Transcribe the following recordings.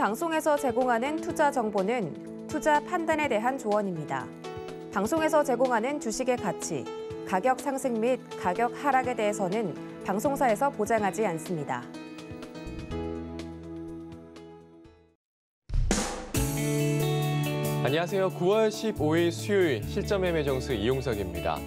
방송에서 제공하는 투자 정보는 투자 판단에 대한 조언입니다. 방송에서 제공하는 주식의 가치, 가격 상승 및 가격 하락에 대해서는 방송사에서 보장하지 않습니다. 안녕하세요. 9월 15일 수요일 실전매매정수 이용석입니다.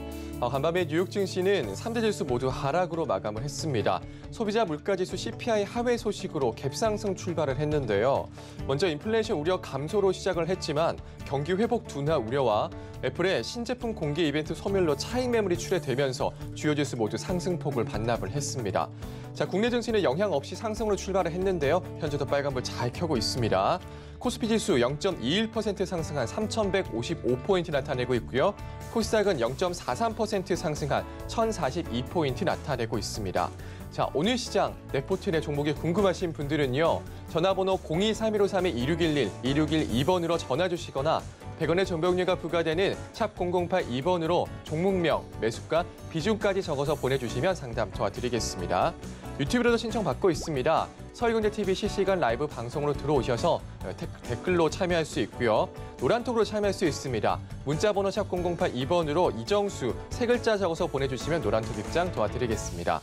어, 한밤의 뉴욕 증시는 3대 지수 모두 하락으로 마감을 했습니다. 소비자 물가지수 CPI 하회 소식으로 갭상승 출발을 했는데요. 먼저 인플레이션 우려 감소로 시작을 했지만 경기 회복 둔화 우려와 애플의 신제품 공개 이벤트 소멸로 차익 매물이 출회되면서 주요 지수 모두 상승폭을 반납을 했습니다. 자, 국내 증시는 영향 없이 상승으로 출발을 했는데요. 현재도 빨간불 잘 켜고 있습니다. 코스피 지수 0.21% 상승한 3,155포인트 나타내고 있고요. 코스닥은 0.43% 상승한 1,042포인트 나타내고 있습니다. 자, 오늘 시장 레포틴의 종목이 궁금하신 분들은요. 전화번호 023-153-2611, 2612번으로 전화 주시거나 100원의 전병료가 부과되는 샵008 2번으로 종목명, 매수가, 비중까지 적어서 보내주시면 상담 도와드리겠습니다. 유튜브로도 신청받고 있습니다. 서울경제TV 실시간 라이브 방송으로 들어오셔서 태, 어, 댓글로 참여할 수 있고요. 노란톡으로 참여할 수 있습니다. 문자번호 샵008 2번으로 이정수 세 글자 적어서 보내주시면 노란톡 입장 도와드리겠습니다.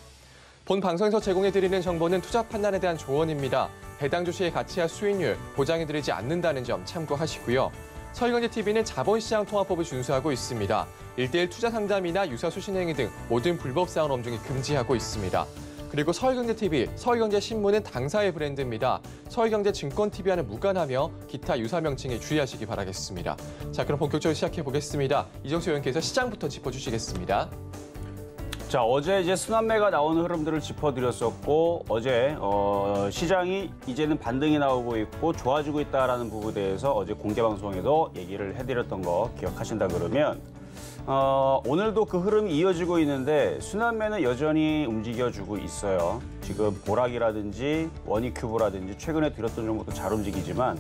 본 방송에서 제공해드리는 정보는 투자 판단에 대한 조언입니다. 배당 주식의 가치와 수익률 보장해드리지 않는다는 점 참고하시고요. 서울경제TV는 자본시장 통합법을 준수하고 있습니다. 1대1 투자 상담이나 유사 수신행위 등 모든 불법사원 엄중히 금지하고 있습니다. 그리고 서울경제TV, 서울경제신문은 당사의 브랜드입니다. 서울경제증권TV와는 무관하며 기타 유사 명칭에 주의하시기 바라겠습니다. 자, 그럼 본격적으로 시작해 보겠습니다. 이정수 의원께서 시장부터 짚어주시겠습니다. 자 어제 이제 순환매가 나오는 흐름들을 짚어드렸었고 어제 어, 시장이 이제는 반등이 나오고 있고 좋아지고 있다라는 부분에 대해서 어제 공개 방송에도 얘기를 해드렸던 거 기억하신다 그러면 어, 오늘도 그 흐름이 이어지고 있는데 순환매는 여전히 움직여주고 있어요. 지금 보락이라든지 원익큐브라든지 최근에 드렸던 종목도 잘 움직이지만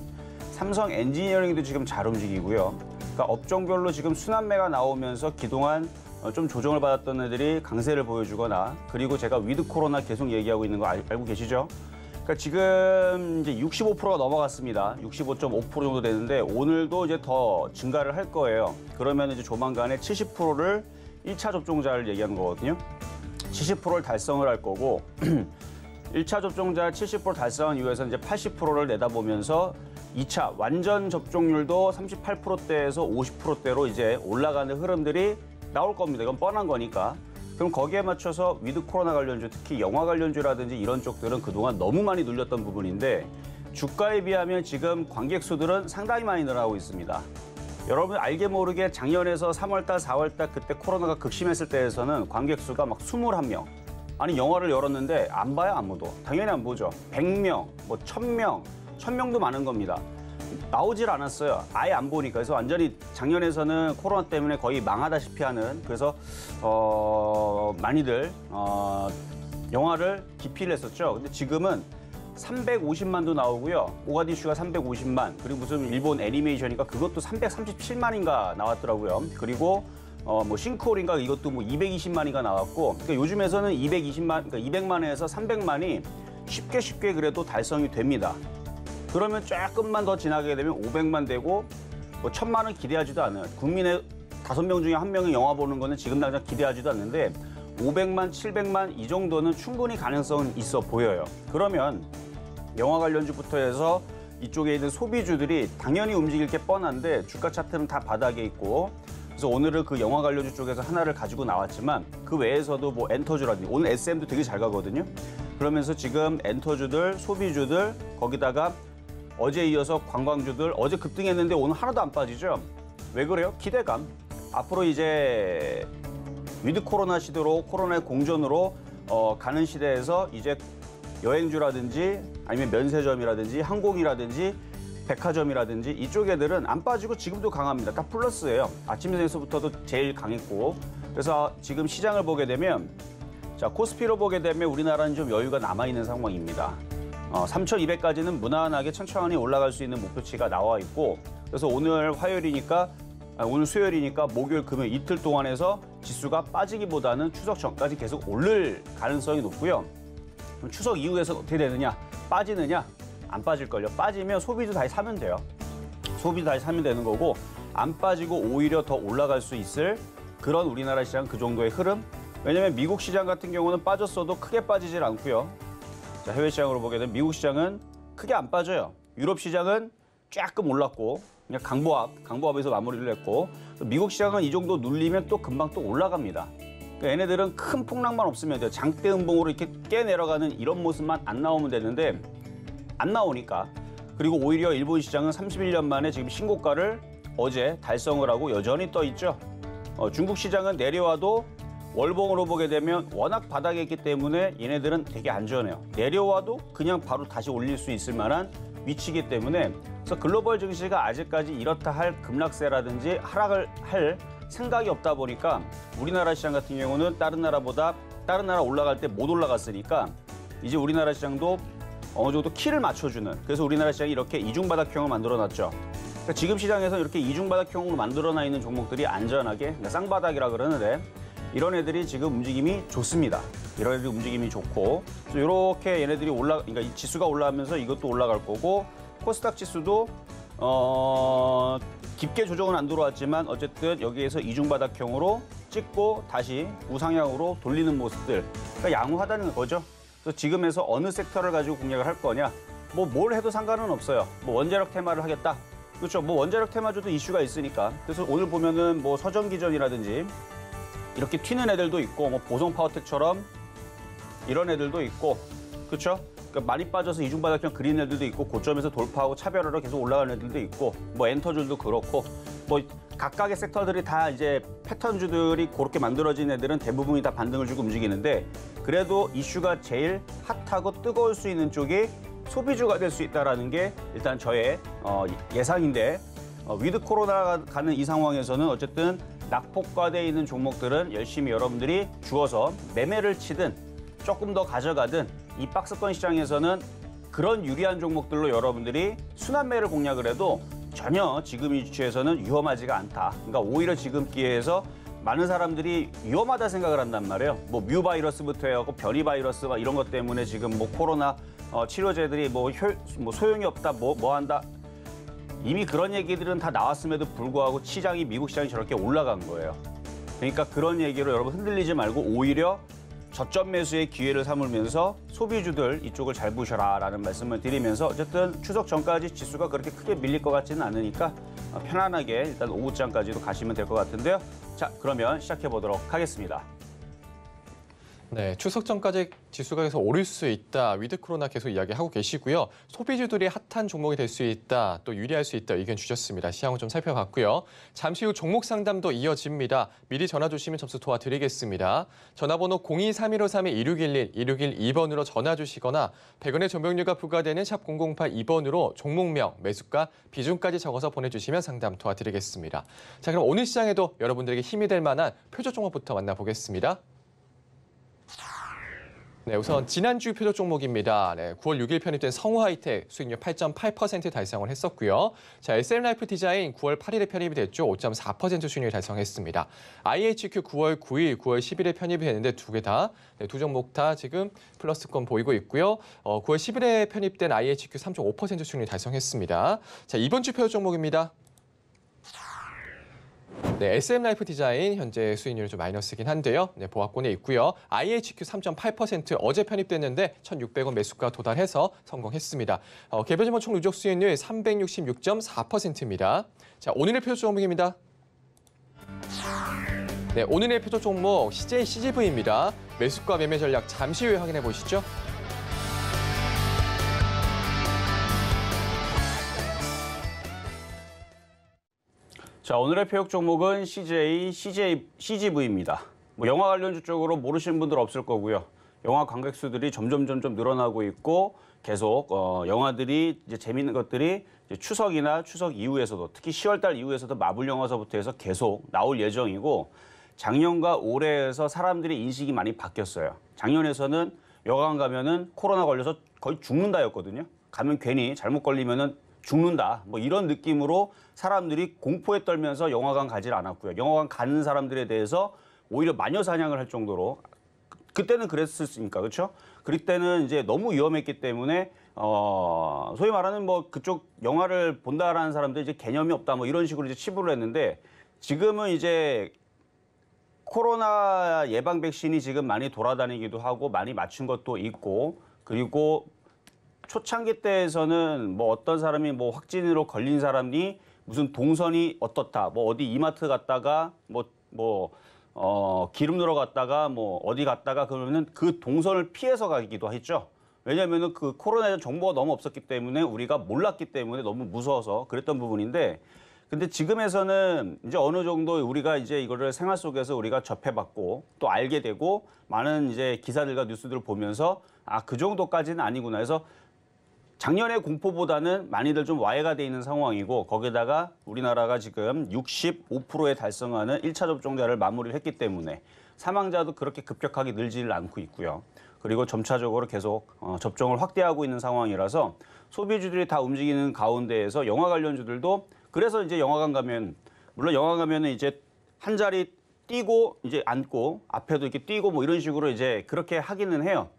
삼성 엔지니어링도 지금 잘 움직이고요. 그러니까 업종별로 지금 순환매가 나오면서 기동안 어, 좀 조정을 받았던 애들이 강세를 보여주거나 그리고 제가 위드 코로나 계속 얘기하고 있는 거 알, 고 계시죠? 그러니까 지금 이제 65%가 넘어갔습니다. 65.5% 정도 되는데 오늘도 이제 더 증가를 할 거예요. 그러면 이제 조만간에 70%를 1차 접종자를 얘기한 거거든요. 70%를 달성을 할 거고 1차 접종자 70% 달성한 이후에서 이제 80%를 내다보면서 2차 완전 접종률도 38%대에서 50%대로 이제 올라가는 흐름들이 나올 겁니다. 이건 뻔한 거니까. 그럼 거기에 맞춰서 위드 코로나 관련주, 특히 영화 관련주라든지 이런 쪽들은 그동안 너무 많이 눌렸던 부분인데 주가에 비하면 지금 관객 수들은 상당히 많이 늘어나고 있습니다. 여러분 알게 모르게 작년에서 3월달, 4월달 그때 코로나가 극심했을 때에서는 관객 수가 막 21명. 아니 영화를 열었는데 안 봐요 아무도. 당연히 안 보죠. 100명, 뭐 1000명, 1000명도 많은 겁니다. 나오질 않았어요. 아예 안 보니까. 그래서 완전히 작년에서는 코로나 때문에 거의 망하다시피 하는 그래서 어, 많이들 어, 영화를 기피를 했었죠. 근데 지금은 350만도 나오고요. 오가디슈가 350만, 그리고 무슨 일본 애니메이션이니까 그것도 337만인가 나왔더라고요. 그리고 어, 뭐 싱크홀인가 이것도 뭐 220만인가 나왔고, 그러니까 요즘에서는 220만, 그러니까 200만에서 300만이 쉽게 쉽게 그래도 달성이 됩니다. 그러면 조금만 더 지나게 되면 500만 되고 뭐 천만 원 기대하지도 않아요. 국민의 다섯 명 중에 한 명이 영화 보는 거는 지금 당장 기대하지도 않는데 500만, 700만 이 정도는 충분히 가능성은 있어 보여요. 그러면 영화 관련주부터 해서 이쪽에 있는 소비주들이 당연히 움직일 게 뻔한데 주가 차트는 다 바닥에 있고 그래서 오늘은 그 영화 관련주 쪽에서 하나를 가지고 나왔지만 그 외에서도 뭐 엔터주라든지 오늘 SM도 되게 잘 가거든요. 그러면서 지금 엔터주들, 소비주들 거기다가 어제 이어서 관광주들 어제 급등했는데 오늘 하나도 안 빠지죠? 왜 그래요? 기대감. 앞으로 이제 위드 코로나 시대로 코로나의 공존으로 어, 가는 시대에서 이제 여행주라든지 아니면 면세점이라든지 항공이라든지 백화점이라든지 이쪽 애들은 안 빠지고 지금도 강합니다. 딱 플러스예요. 아침 시장에서부터도 제일 강했고 그래서 지금 시장을 보게 되면 자 코스피로 보게 되면 우리나라는 좀 여유가 남아 있는 상황입니다. 어, 3,200까지는 무난하게 천천히 올라갈 수 있는 목표치가 나와 있고 그래서 오늘 화요일이니까 아, 오늘 수요일이니까 목요일 금요일 이틀 동안에서 지수가 빠지기보다는 추석 전까지 계속 오를 가능성이 높고요. 그럼 추석 이후에서 어떻게 되느냐? 빠지느냐? 안 빠질걸요. 빠지면 소비도 다시 사면 돼요. 소비도 다시 사면 되는 거고 안 빠지고 오히려 더 올라갈 수 있을 그런 우리나라 시장 그 정도의 흐름? 왜냐하면 미국 시장 같은 경우는 빠졌어도 크게 빠지질 않고요. 자, 해외 시장으로 보게 되면 미국 시장은 크게 안 빠져요. 유럽 시장은 조금 올랐고 그냥 강보합, 강보합에서 마무리를 했고 미국 시장은 이 정도 눌리면 또 금방 또 올라갑니다. 그러니까 얘네들은 큰 폭락만 없으면 돼요. 장대 음봉으로 이렇게 깨 내려가는 이런 모습만 안 나오면 되는데 안 나오니까 그리고 오히려 일본 시장은 31년 만에 지금 신고가를 어제 달성을 하고 여전히 떠 있죠. 어, 중국 시장은 내려와도 월봉으로 보게 되면 워낙 바닥에 있기 때문에 얘네들은 되게 안전해요. 내려와도 그냥 바로 다시 올릴 수 있을 만한 위치이기 때문에 그래서 글로벌 증시가 아직까지 이렇다 할 급락세라든지 하락을 할 생각이 없다 보니까 우리나라 시장 같은 경우는 다른 나라보다 다른 나라 올라갈 때 못 올라갔으니까 이제 우리나라 시장도 어느 정도 키를 맞춰주는 그래서 우리나라 시장이 이렇게 이중바닥형을 만들어놨죠. 그러니까 지금 시장에서 이렇게 이중바닥형으로 만들어놔 있는 종목들이 안전하게 그러니까 쌍바닥이라 그러는데 이런 애들이 지금 움직임이 좋습니다. 이런 애들이 움직임이 좋고 이렇게 얘네들이 올라 그러니까 이 지수가 올라가면서 이것도 올라갈 거고 코스닥 지수도 어 깊게 조정은 안 들어왔지만 어쨌든 여기에서 이중바닥형으로 찍고 다시 우상향으로 돌리는 모습들 그러니까 양호하다는 거죠. 그래서 지금에서 어느 섹터를 가지고 공략을 할 거냐 뭐 뭘 해도 상관은 없어요. 뭐 원자력 테마를 하겠다. 그렇죠. 뭐 원자력 테마주도 이슈가 있으니까. 그래서 오늘 보면은 뭐서정기전이라든지 이렇게 튀는 애들도 있고 뭐 보송 파워텍처럼 이런 애들도 있고 그렇죠? 그러니까 많이 빠져서 이중바닥형 그린 애들도 있고 고점에서 돌파하고 차별화로 계속 올라가는 애들도 있고 뭐 엔터줄도 그렇고 뭐 각각의 섹터들이 다 이제 패턴주들이 그렇게 만들어진 애들은 대부분이 다 반등을 주고 움직이는데 그래도 이슈가 제일 핫하고 뜨거울 수 있는 쪽이 소비주가 될 수 있다는 게 일단 저의 어, 예상인데 어, 위드 코로나가 가는 이 상황에서는 어쨌든 낙폭과돼 있는 종목들은 열심히 여러분들이 주어서 매매를 치든 조금 더 가져가든 이 박스권 시장에서는 그런 유리한 종목들로 여러분들이 순환매를 공략을 해도 전혀 지금 이 주체에서는 위험하지가 않다. 그러니까 오히려 지금 기회에서 많은 사람들이 위험하다 생각을 한단 말이에요. 뭐 뮤바이러스부터 해갖고 변이바이러스 막 이런 것 때문에 지금 뭐 코로나 어, 치료제들이 뭐, 효, 뭐 소용이 없다, 뭐, 뭐 한다 이미 그런 얘기들은 다 나왔음에도 불구하고 시장이 미국 시장이 저렇게 올라간 거예요. 그러니까 그런 얘기로 여러분 흔들리지 말고 오히려 저점 매수의 기회를 삼으면서 소비주들 이쪽을 잘 보셔라라는 말씀을 드리면서 어쨌든 추석 전까지 지수가 그렇게 크게 밀릴 것 같지는 않으니까 편안하게 일단 오후장까지도 가시면 될 것 같은데요. 자, 그러면 시작해 보도록 하겠습니다. 네, 추석 전까지 지수가 계속 오를 수 있다. 위드 코로나 계속 이야기하고 계시고요. 소비주들이 핫한 종목이 될 수 있다. 또 유리할 수 있다. 의견 주셨습니다. 시향을 좀 살펴봤고요. 잠시 후 종목 상담도 이어집니다. 미리 전화 주시면 접수 도와드리겠습니다. 전화번호 0231532-1611, 1612번으로 전화 주시거나 100원의 전병료가 부과되는 샵 0082번으로 종목명, 매수가, 비중까지 적어서 보내주시면 상담 도와드리겠습니다. 자, 그럼 오늘 시장에도 여러분들에게 힘이 될 만한 표적 종목부터 만나보겠습니다. 네, 우선 지난주 표적 종목입니다. 네, 9월 6일 편입된 성우하이텍 수익률 8.8% 달성을 했었고요. 자, SM라이프 디자인 9월 8일에 편입이 됐죠. 5.4% 수익률 달성했습니다. IHQ 9월 9일, 9월 10일에 편입이 됐는데 두 개 다, 네, 두 종목 다 지금 플러스권 보이고 있고요. 어, 9월 10일에 편입된 IHQ 3.5% 수익률 달성했습니다. 자, 이번 주 표적 종목입니다. 네, SM 라이프 디자인 현재 수익률이 좀 마이너스긴 한데요. 네, 보합권에 있고요. IHQ 3.8% 어제 편입됐는데 1,600원 매수가 도달해서 성공했습니다. 어, 개별점원 총 누적 수익률 366.4%입니다. 자, 오늘의 표수 종목입니다. 네, 오늘의 표적 종목 CJ CGV입니다. 매수과 매매 전략 잠시 후에 확인해 보시죠. 자, 오늘의 표역 종목은 CJ, CJ, CGV입니다. 뭐 영화 관련주 쪽으로 모르시는 분들 없을 거고요. 영화 관객 수들이 점점 점점 늘어나고 있고 계속 어, 영화들이 이제 재밌는 것들이 이제 추석이나 추석 이후에서도 특히 10월달 이후에서도 마블 영화서부터 해서 계속 나올 예정이고 작년과 올해에서 사람들의 인식이 많이 바뀌었어요. 작년에서는 여관 가면은 코로나 걸려서 거의 죽는다였거든요. 가면 괜히 잘못 걸리면은 죽는다. 뭐 이런 느낌으로 사람들이 공포에 떨면서 영화관 가질 않았고요. 영화관 가는 사람들에 대해서 오히려 마녀 사냥을 할 정도로 그때는 그랬었으니까 그렇죠? 그때는 이제 너무 위험했기 때문에 어 소위 말하는 뭐 그쪽 영화를 본다라는 사람들 이제 개념이 없다 뭐 이런 식으로 이제 치부를 했는데 지금은 이제 코로나 예방 백신이 지금 많이 돌아다니기도 하고 많이 맞춘 것도 있고 그리고 초창기 때에서는 뭐 어떤 사람이 뭐 확진으로 걸린 사람이 무슨 동선이 어떻다, 뭐 어디 이마트 갔다가 뭐뭐 뭐, 어, 기름 넣으러 갔다가 뭐 어디 갔다가 그러면은 그 동선을 피해서 가기도 했죠. 왜냐면은그 코로나에 정보가 너무 없었기 때문에 우리가 몰랐기 때문에 너무 무서워서 그랬던 부분인데 근데 지금에서는 이제 어느 정도 우리가 이제 이거를 생활 속에서 우리가 접해봤고 또 알게 되고 많은 이제 기사들과 뉴스들을 보면서 아 그 정도까지는 아니구나 해서 작년의 공포보다는 많이들 좀 와해가 돼 있는 상황이고 거기다가 우리나라가 지금 65%에 달성하는 1차 접종자를 마무리를 했기 때문에 사망자도 그렇게 급격하게 늘지를 않고 있고요. 그리고 점차적으로 계속 어, 접종을 확대하고 있는 상황이라서 소비주들이 다 움직이는 가운데에서 영화 관련주들도 그래서 이제 영화관 가면 물론 영화관 가면은 이제 한 자리 뛰고 이제 앉고 앞에도 이렇게 뛰고 뭐 이런 식으로 이제 그렇게 하기는 해요.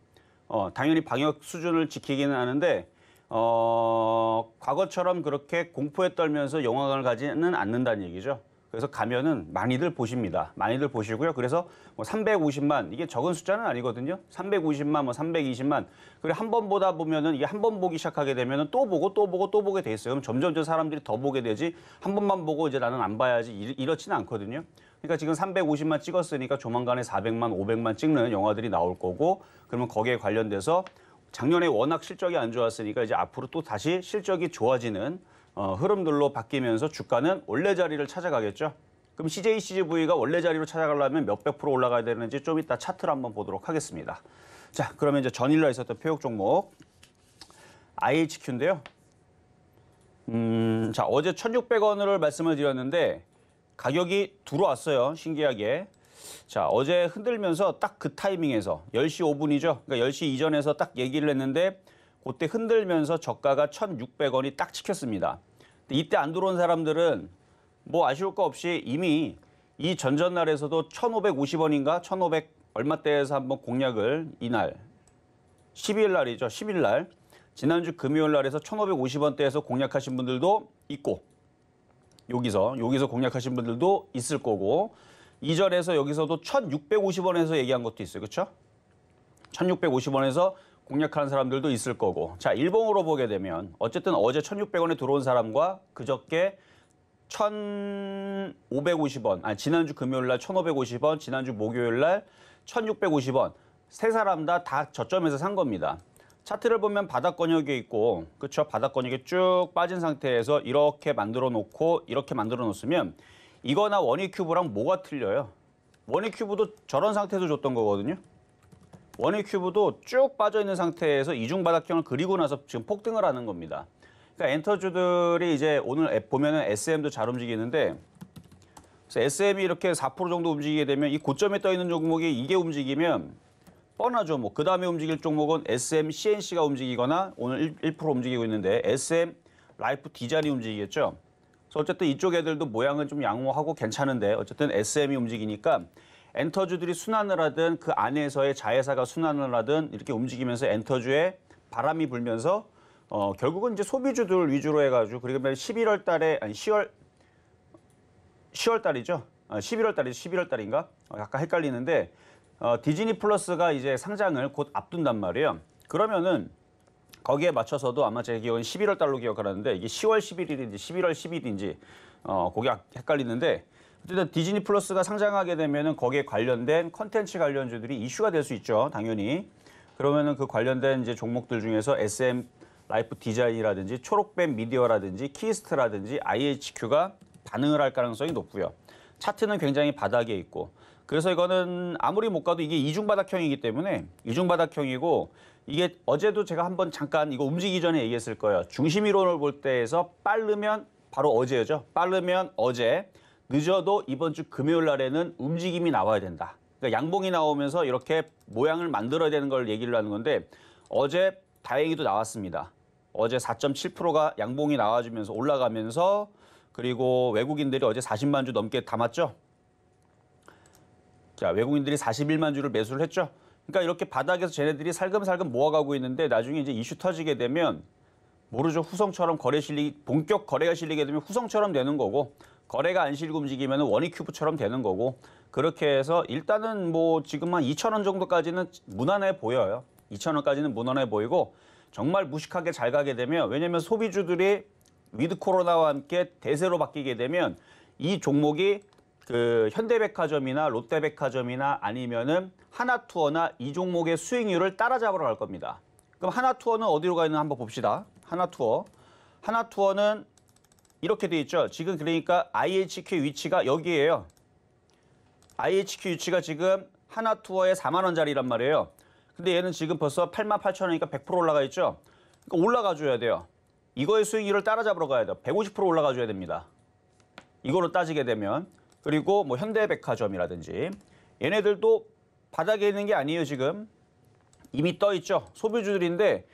어, 당연히 방역 수준을 지키기는 하는데 어, 과거처럼 그렇게 공포에 떨면서 영화관을 가지는 않는다는 얘기죠. 그래서 가면은 많이들 보십니다. 많이들 보시고요. 그래서 뭐 350만 이게 적은 숫자는 아니거든요. 350만 뭐 320만 그리고 한 번 보다 보면은 이게 한 번 보기 시작하게 되면은 또 보고 또 보고 또 보게 돼 있어요. 그럼 점점 점 사람들이 더 보게 되지 한 번만 보고 이제 나는 안 봐야지 이렇지는 않거든요. 그러니까 지금 350만 찍었으니까 조만간에 400만 500만 찍는 영화들이 나올 거고 그러면 거기에 관련돼서 작년에 워낙 실적이 안 좋았으니까 이제 앞으로 또 다시 실적이 좋아지는 어, 흐름들로 바뀌면서 주가는 원래 자리를 찾아가겠죠. 그럼 CJ CGV가 원래 자리로 찾아가려면 몇백 프로 올라가야 되는지 좀 이따 차트를 한번 보도록 하겠습니다. 자, 그러면 이제 전일날 있었던 표역 종목 IHQ인데요. 음, 자, 어제 1,600원을 말씀을 드렸는데 가격이 들어왔어요. 신기하게. 자, 어제 흔들면서 딱 그 타이밍에서 10시 5분이죠. 그러니까 10시 이전에서 딱 얘기를 했는데 그때 흔들면서 저가가 1,600원이 딱 찍혔습니다. 이때 안 들어온 사람들은 뭐 아쉬울 거 없이 이미 이 전전날에서도 1,550원인가 1,500 얼마대에서 한번 공략을 이날 12일 날이죠. 10일 날 지난주 금요일 날에서 1,550원대에서 공략하신 분들도 있고 여기서 여기서 공략하신 분들도 있을 거고 2절에서 여기서도 1,650원에서 얘기한 것도 있어요. 그렇죠? 1,650원에서 공략하는 사람들도 있을 거고. 자, 일본으로 보게 되면 어쨌든 어제 1,600원에 들어온 사람과 그저께 1,550원, 아니 지난주 금요일 날 1,550원, 지난주 목요일 날 1,650원. 세 사람 다 다 저점에서 산 겁니다. 차트를 보면 바닥 권역에 있고 그렇죠? 바닥 권역에 쭉 빠진 상태에서 이렇게 만들어 놓고 이렇게 만들어 놓으면 이거나 원위 큐브랑 뭐가 틀려요? 원위 큐브도 저런 상태에서 줬던 거거든요. 원위 큐브도 쭉 빠져있는 상태에서 이중 바닥형을 그리고 나서 지금 폭등을 하는 겁니다. 그러니까 엔터주들이 이제 오늘 보면은 SM도 잘 움직이는데 SM이 이렇게 4% 정도 움직이게 되면 이 고점에 떠 있는 종목이 이게 움직이면 뻔하죠. 뭐그 다음에 움직일 종목은 SM, CNC가 움직이거나 오늘 1%, 1 움직이고 있는데 SM, 라이프 디자인이 움직이겠죠. 그래서 어쨌든 이쪽 애들도 모양은 좀 양호하고 괜찮은데 어쨌든 SM이 움직이니까 엔터주들이 순환을 하든 그 안에서의 자회사가 순환을 하든 이렇게 움직이면서 엔터주에 바람이 불면서 어, 결국은 이제 소비주들 위주로 해가지고 그리고 11월 달에 아니 10월 10월 달이죠. 11월 어, 달이 11월 달인가? 어, 약간 헷갈리는데 어, 디즈니 플러스가 이제 상장을 곧 앞둔단 말이에요. 그러면은 거기에 맞춰서도 아마 제 기억은 11월 달로 기억 하는데 이게 10월 11일인지 11월 10일인지 어 그게 헷갈리는데 어쨌든 디즈니 플러스가 상장하게 되면은 거기에 관련된 컨텐츠 관련주들이 이슈가 될 수 있죠 당연히 그러면은 그 관련된 이제 종목들 중에서 SM 라이프 디자인이라든지 초록뱀 미디어라든지 키스트라든지 IHQ가 반응을 할 가능성이 높고요 차트는 굉장히 바닥에 있고 그래서 이거는 아무리 못 가도 이게 이중 바닥형이기 때문에 이중 바닥형이고 이게 어제도 제가 한번 잠깐 이거 움직이기 전에 얘기했을 거예요. 중심 이론을 볼 때에서 빠르면 바로 어제죠. 빠르면 어제, 늦어도 이번 주 금요일 날에는 움직임이 나와야 된다. 그러니까 양봉이 나오면서 이렇게 모양을 만들어야 되는 걸 얘기를 하는 건데 어제 다행히도 나왔습니다. 어제 4.7%가 양봉이 나와주면서 올라가면서 그리고 외국인들이 어제 40만 주 넘게 담았죠. 자, 외국인들이 41만 주를 매수를 했죠. 그러니까 이렇게 바닥에서 쟤네들이 살금살금 모아가고 있는데 나중에 이제 이슈 터지게 되면 모르죠. 후성처럼 거래 실리 본격 거래가 실리게 되면 후성처럼 되는 거고 거래가 안 실리고 움직이면 원익 큐브처럼 되는 거고 그렇게 해서 일단은 뭐 지금 한 2천 원 정도까지는 무난해 보여요. 2천 원까지는 무난해 보이고 정말 무식하게 잘 가게 되면 왜냐면 소비주들이 위드 코로나와 함께 대세로 바뀌게 되면 이 종목이 그 현대백화점이나 롯데백화점이나 아니면은 하나투어나 이 종목의 수익률을 따라잡으러 갈 겁니다. 그럼 하나투어는 어디로 가 있는 지 한번 봅시다. 하나투어. 하나투어는 이렇게 돼 있죠. 지금 그러니까 IHQ 위치가 여기에요. IHQ 위치가 지금 하나투어의 4만 원짜리란 말이에요. 근데 얘는 지금 벌써 8만 8천 원이니까 100% 올라가 있죠. 그러니까 올라가 줘야 돼요. 이거의 수익률을 따라잡으러 가야 돼요. 150% 올라가 줘야 됩니다. 이거로 따지게 되면 그리고 뭐 현대백화점이라든지 얘네들도 바닥에 있는 게 아니에요 지금 이미 떠 있죠 소비주들인데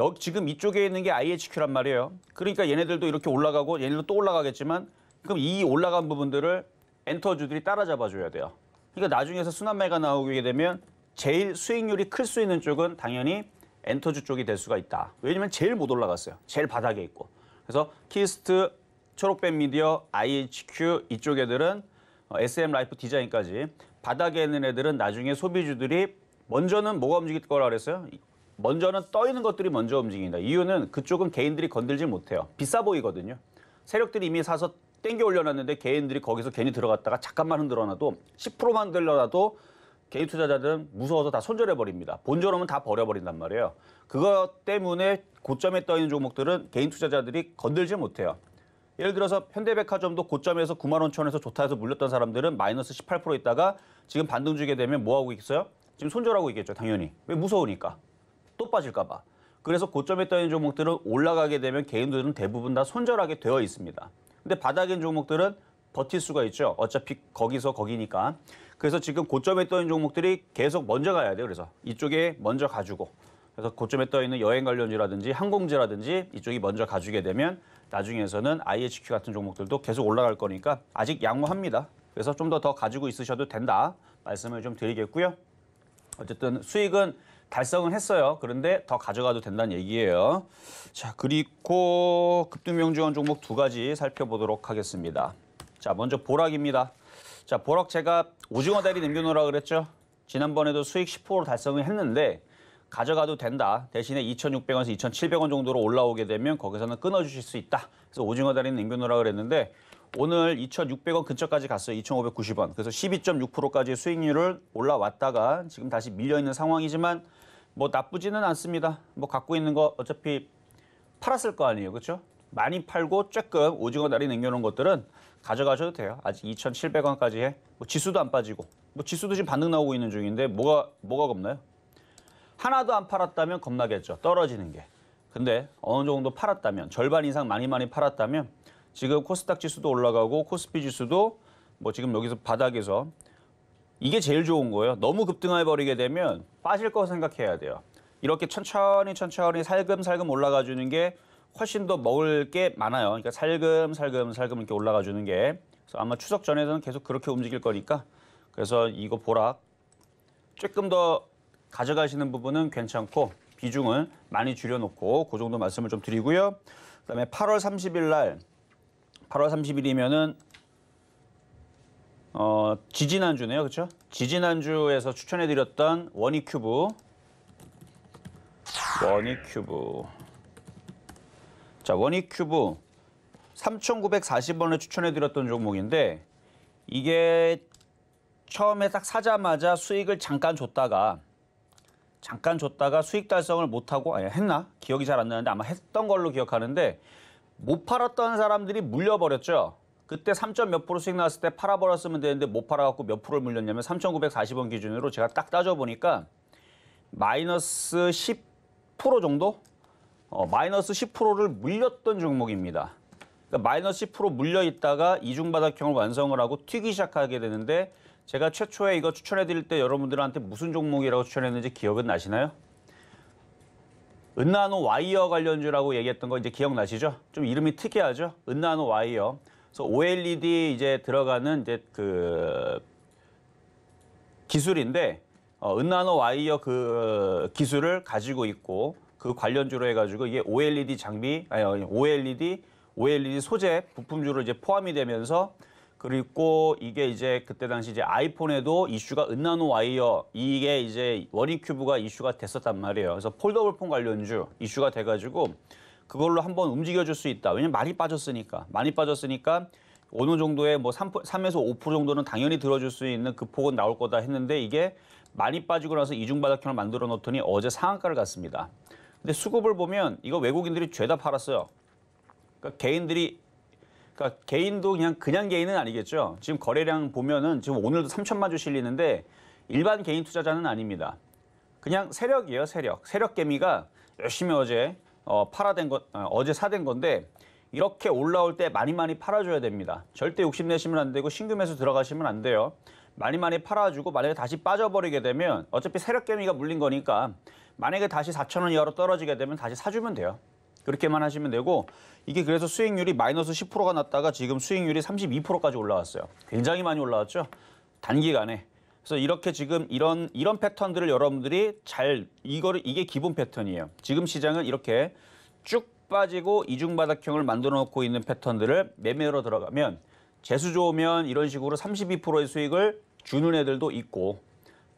여기 지금 이쪽에 있는 게 IHQ란 말이에요 그러니까 얘네들도 이렇게 올라가고 얘네도 들또 올라가겠지만 그럼 이 올라간 부분들을 엔터주들이 따라잡아줘야 돼요 그러니까 나중에서 순환매가 나오게 되면 제일 수익률이 클 수 있는 쪽은 당연히 엔터주 쪽이 될 수가 있다 왜냐면 제일 못 올라갔어요 제일 바닥에 있고 그래서 키스트 초록백 미디어 IHQ 이쪽 애들은 SM 어, 라이프 디자인까지 바닥에 있는 애들은 나중에 소비주들이 먼저는 뭐가 움직일 거라 그랬어요? 먼저는 떠 있는 것들이 먼저 움직인다. 이유는 그쪽은 개인들이 건들지 못해요. 비싸 보이거든요. 세력들이 이미 사서 땡겨 올려놨는데 개인들이 거기서 괜히 들어갔다가 잠깐만 흔들어놔도 10%만 들려놔도 개인 투자자들은 무서워서 다 손절해버립니다. 본전오면 다 버려버린단 말이에요. 그것 때문에 고점에 떠 있는 종목들은 개인 투자자들이 건들지 못해요. 예를 들어서 현대백화점도 고점에서 9만 원천에서 좋다 해서 물렸던 사람들은 마이너스 18% 있다가 지금 반등 주게 되면 뭐 하고 있어요? 지금 손절하고 있겠죠, 당연히. 왜 무서우니까. 또 빠질까 봐. 그래서 고점에 떠있는 종목들은 올라가게 되면 개인들은 대부분 다 손절하게 되어 있습니다. 근데 바닥에 있는 종목들은 버틸 수가 있죠. 어차피 거기서 거기니까. 그래서 지금 고점에 떠 있는 종목들이 계속 먼저 가야 돼요. 그래서 이쪽에 먼저 가지고 그래서 고점에 떠 있는 여행 관련주라든지 항공주라든지 이쪽이 먼저 가주게 되면 나중에서는 IHQ 같은 종목들도 계속 올라갈 거니까 아직 양호합니다. 그래서 좀 더더 더 가지고 있으셔도 된다 말씀을 좀 드리겠고요. 어쨌든 수익은 달성은 했어요. 그런데 더 가져가도 된다는 얘기예요. 자, 그리고 급등명중원 종목 두 가지 살펴보도록 하겠습니다. 자, 먼저 보락입니다. 자, 보락 제가 오징어 다리 남겨놓으라 그랬죠? 지난번에도 수익 10% 달성을 했는데 가져가도 된다. 대신에 2,600원에서 2,700원 정도로 올라오게 되면 거기서는 끊어주실 수 있다. 그래서 오징어 달인 냉면으라 그랬는데 오늘 2,600원 근처까지 갔어요. 2,590원. 그래서 12.6%까지의 수익률을 올라왔다가 지금 다시 밀려있는 상황이지만 뭐 나쁘지는 않습니다. 뭐 갖고 있는 거 어차피 팔았을 거 아니에요. 그렇죠? 많이 팔고 조금 오징어 다리 냉겨놓은 것들은 가져가셔도 돼요. 아직 2,700원까지 해. 뭐 지수도 안 빠지고. 뭐 지수도 지금 반등 나오고 있는 중인데 뭐가 뭐가 겁나요? 하나도 안 팔았다면 겁나겠죠. 떨어지는 게. 근데 어느 정도 팔았다면 절반 이상 많이 많이 팔았다면 지금 코스닥 지수도 올라가고 코스피 지수도 뭐 지금 여기서 바닥에서 이게 제일 좋은 거예요. 너무 급등해 버리게 되면 빠질 거 생각해야 돼요. 이렇게 천천히 천천히 살금살금 올라가 주는 게 훨씬 더 먹을 게 많아요. 그러니까 살금살금 살금 이렇게 올라가 주는 게 그래서 아마 추석 전에는 계속 그렇게 움직일 거니까 그래서 이거 보라 조금 더 가져가시는 부분은 괜찮고 비중을 많이 줄여놓고 그 정도 말씀을 좀 드리고요. 그다음에 8월 30일 날 8월 30일이면은 어, 지지난주네요. 그렇죠? 지지난주에서 추천해 드렸던 원익 큐브 원익 큐브 자, 원익 큐브 3 9 4 0원을 추천해 드렸던 종목인데 이게 처음에 딱 사자마자 수익을 잠깐 줬다가 잠깐 줬다가 수익 달성을 못하고 아니, 했나? 기억이 잘 안 나는데 아마 했던 걸로 기억하는데 못 팔았던 사람들이 물려버렸죠. 그때 3점 몇 프로 수익 나왔을 때 팔아버렸으면 되는데 못 팔아갖고 몇 프로를 물렸냐면 3,940원 기준으로 제가 딱 따져보니까 마이너스 10% 정도? 어, 마이너스 10%를 물렸던 종목입니다. 그러니까 마이너스 10% 물려 있다가 이중바닥형을 완성을 하고 튀기 시작하게 되는데 제가 최초에 이거 추천해 드릴 때 여러분들한테 무슨 종목이라고 추천했는지 기억은 나시나요? 은나노 와이어 관련주라고 얘기했던 거 이제 기억나시죠? 좀 이름이 특이하죠? 은나노 와이어. 그래서 OLED 이제 들어가는 이제 그 기술인데 어, 은나노 와이어 그 기술을 가지고 있고 그 관련주로 해가지고 이게 OLED 장비 아니 OLED OLED 소재 부품주로 이제 포함이 되면서 그리고 이게 이제 그때 당시 이제 아이폰에도 이슈가 은나노 와이어 이게 이제 원인 큐브가 이슈가 됐었단 말이에요. 그래서 폴더블 폰 관련주 이슈가 돼가지고 그걸로 한번 움직여줄 수 있다. 왜냐면 많이 빠졌으니까 많이 빠졌으니까 어느 정도의 뭐 3, 3에서 5% 정도는 당연히 들어줄 수 있는 그 폭은 나올 거다 했는데 이게 많이 빠지고 나서 이중바닥형을 만들어 놓더니 어제 상한가를 갔습니다. 근데 수급을 보면 이거 외국인들이 죄다 팔았어요. 그러니까 개인들이 그러니까 개인도 그냥 그냥 개인은 아니겠죠. 지금 거래량 보면은 지금 오늘도 3천만 주 실리는데 일반 개인 투자자는 아닙니다. 그냥 세력이에요, 세력. 세력 개미가 열심히 어제 어, 팔아된 것 어, 제 사 된 건데 이렇게 올라올 때 많이 많이 팔아줘야 됩니다. 절대 욕심 내시면 안 되고 신금에서 들어가시면 안 돼요. 많이 많이 팔아주고 만약에 다시 빠져버리게 되면 어차피 세력 개미가 물린 거니까 만약에 다시 4천 원 이하로 떨어지게 되면 다시 사주면 돼요. 그렇게만 하시면 되고 이게 그래서 수익률이 마이너스 10%가 났다가 지금 수익률이 32%까지 올라왔어요. 굉장히 많이 올라왔죠. 단기간에. 그래서 이렇게 지금 이런 이런 패턴들을 여러분들이 잘 이거를 이게 기본 패턴이에요. 지금 시장은 이렇게 쭉 빠지고 이중 바닥형을 만들어 놓고 있는 패턴들을 매매로 들어가면 재수 좋으면 이런 식으로 32%의 수익을 주는 애들도 있고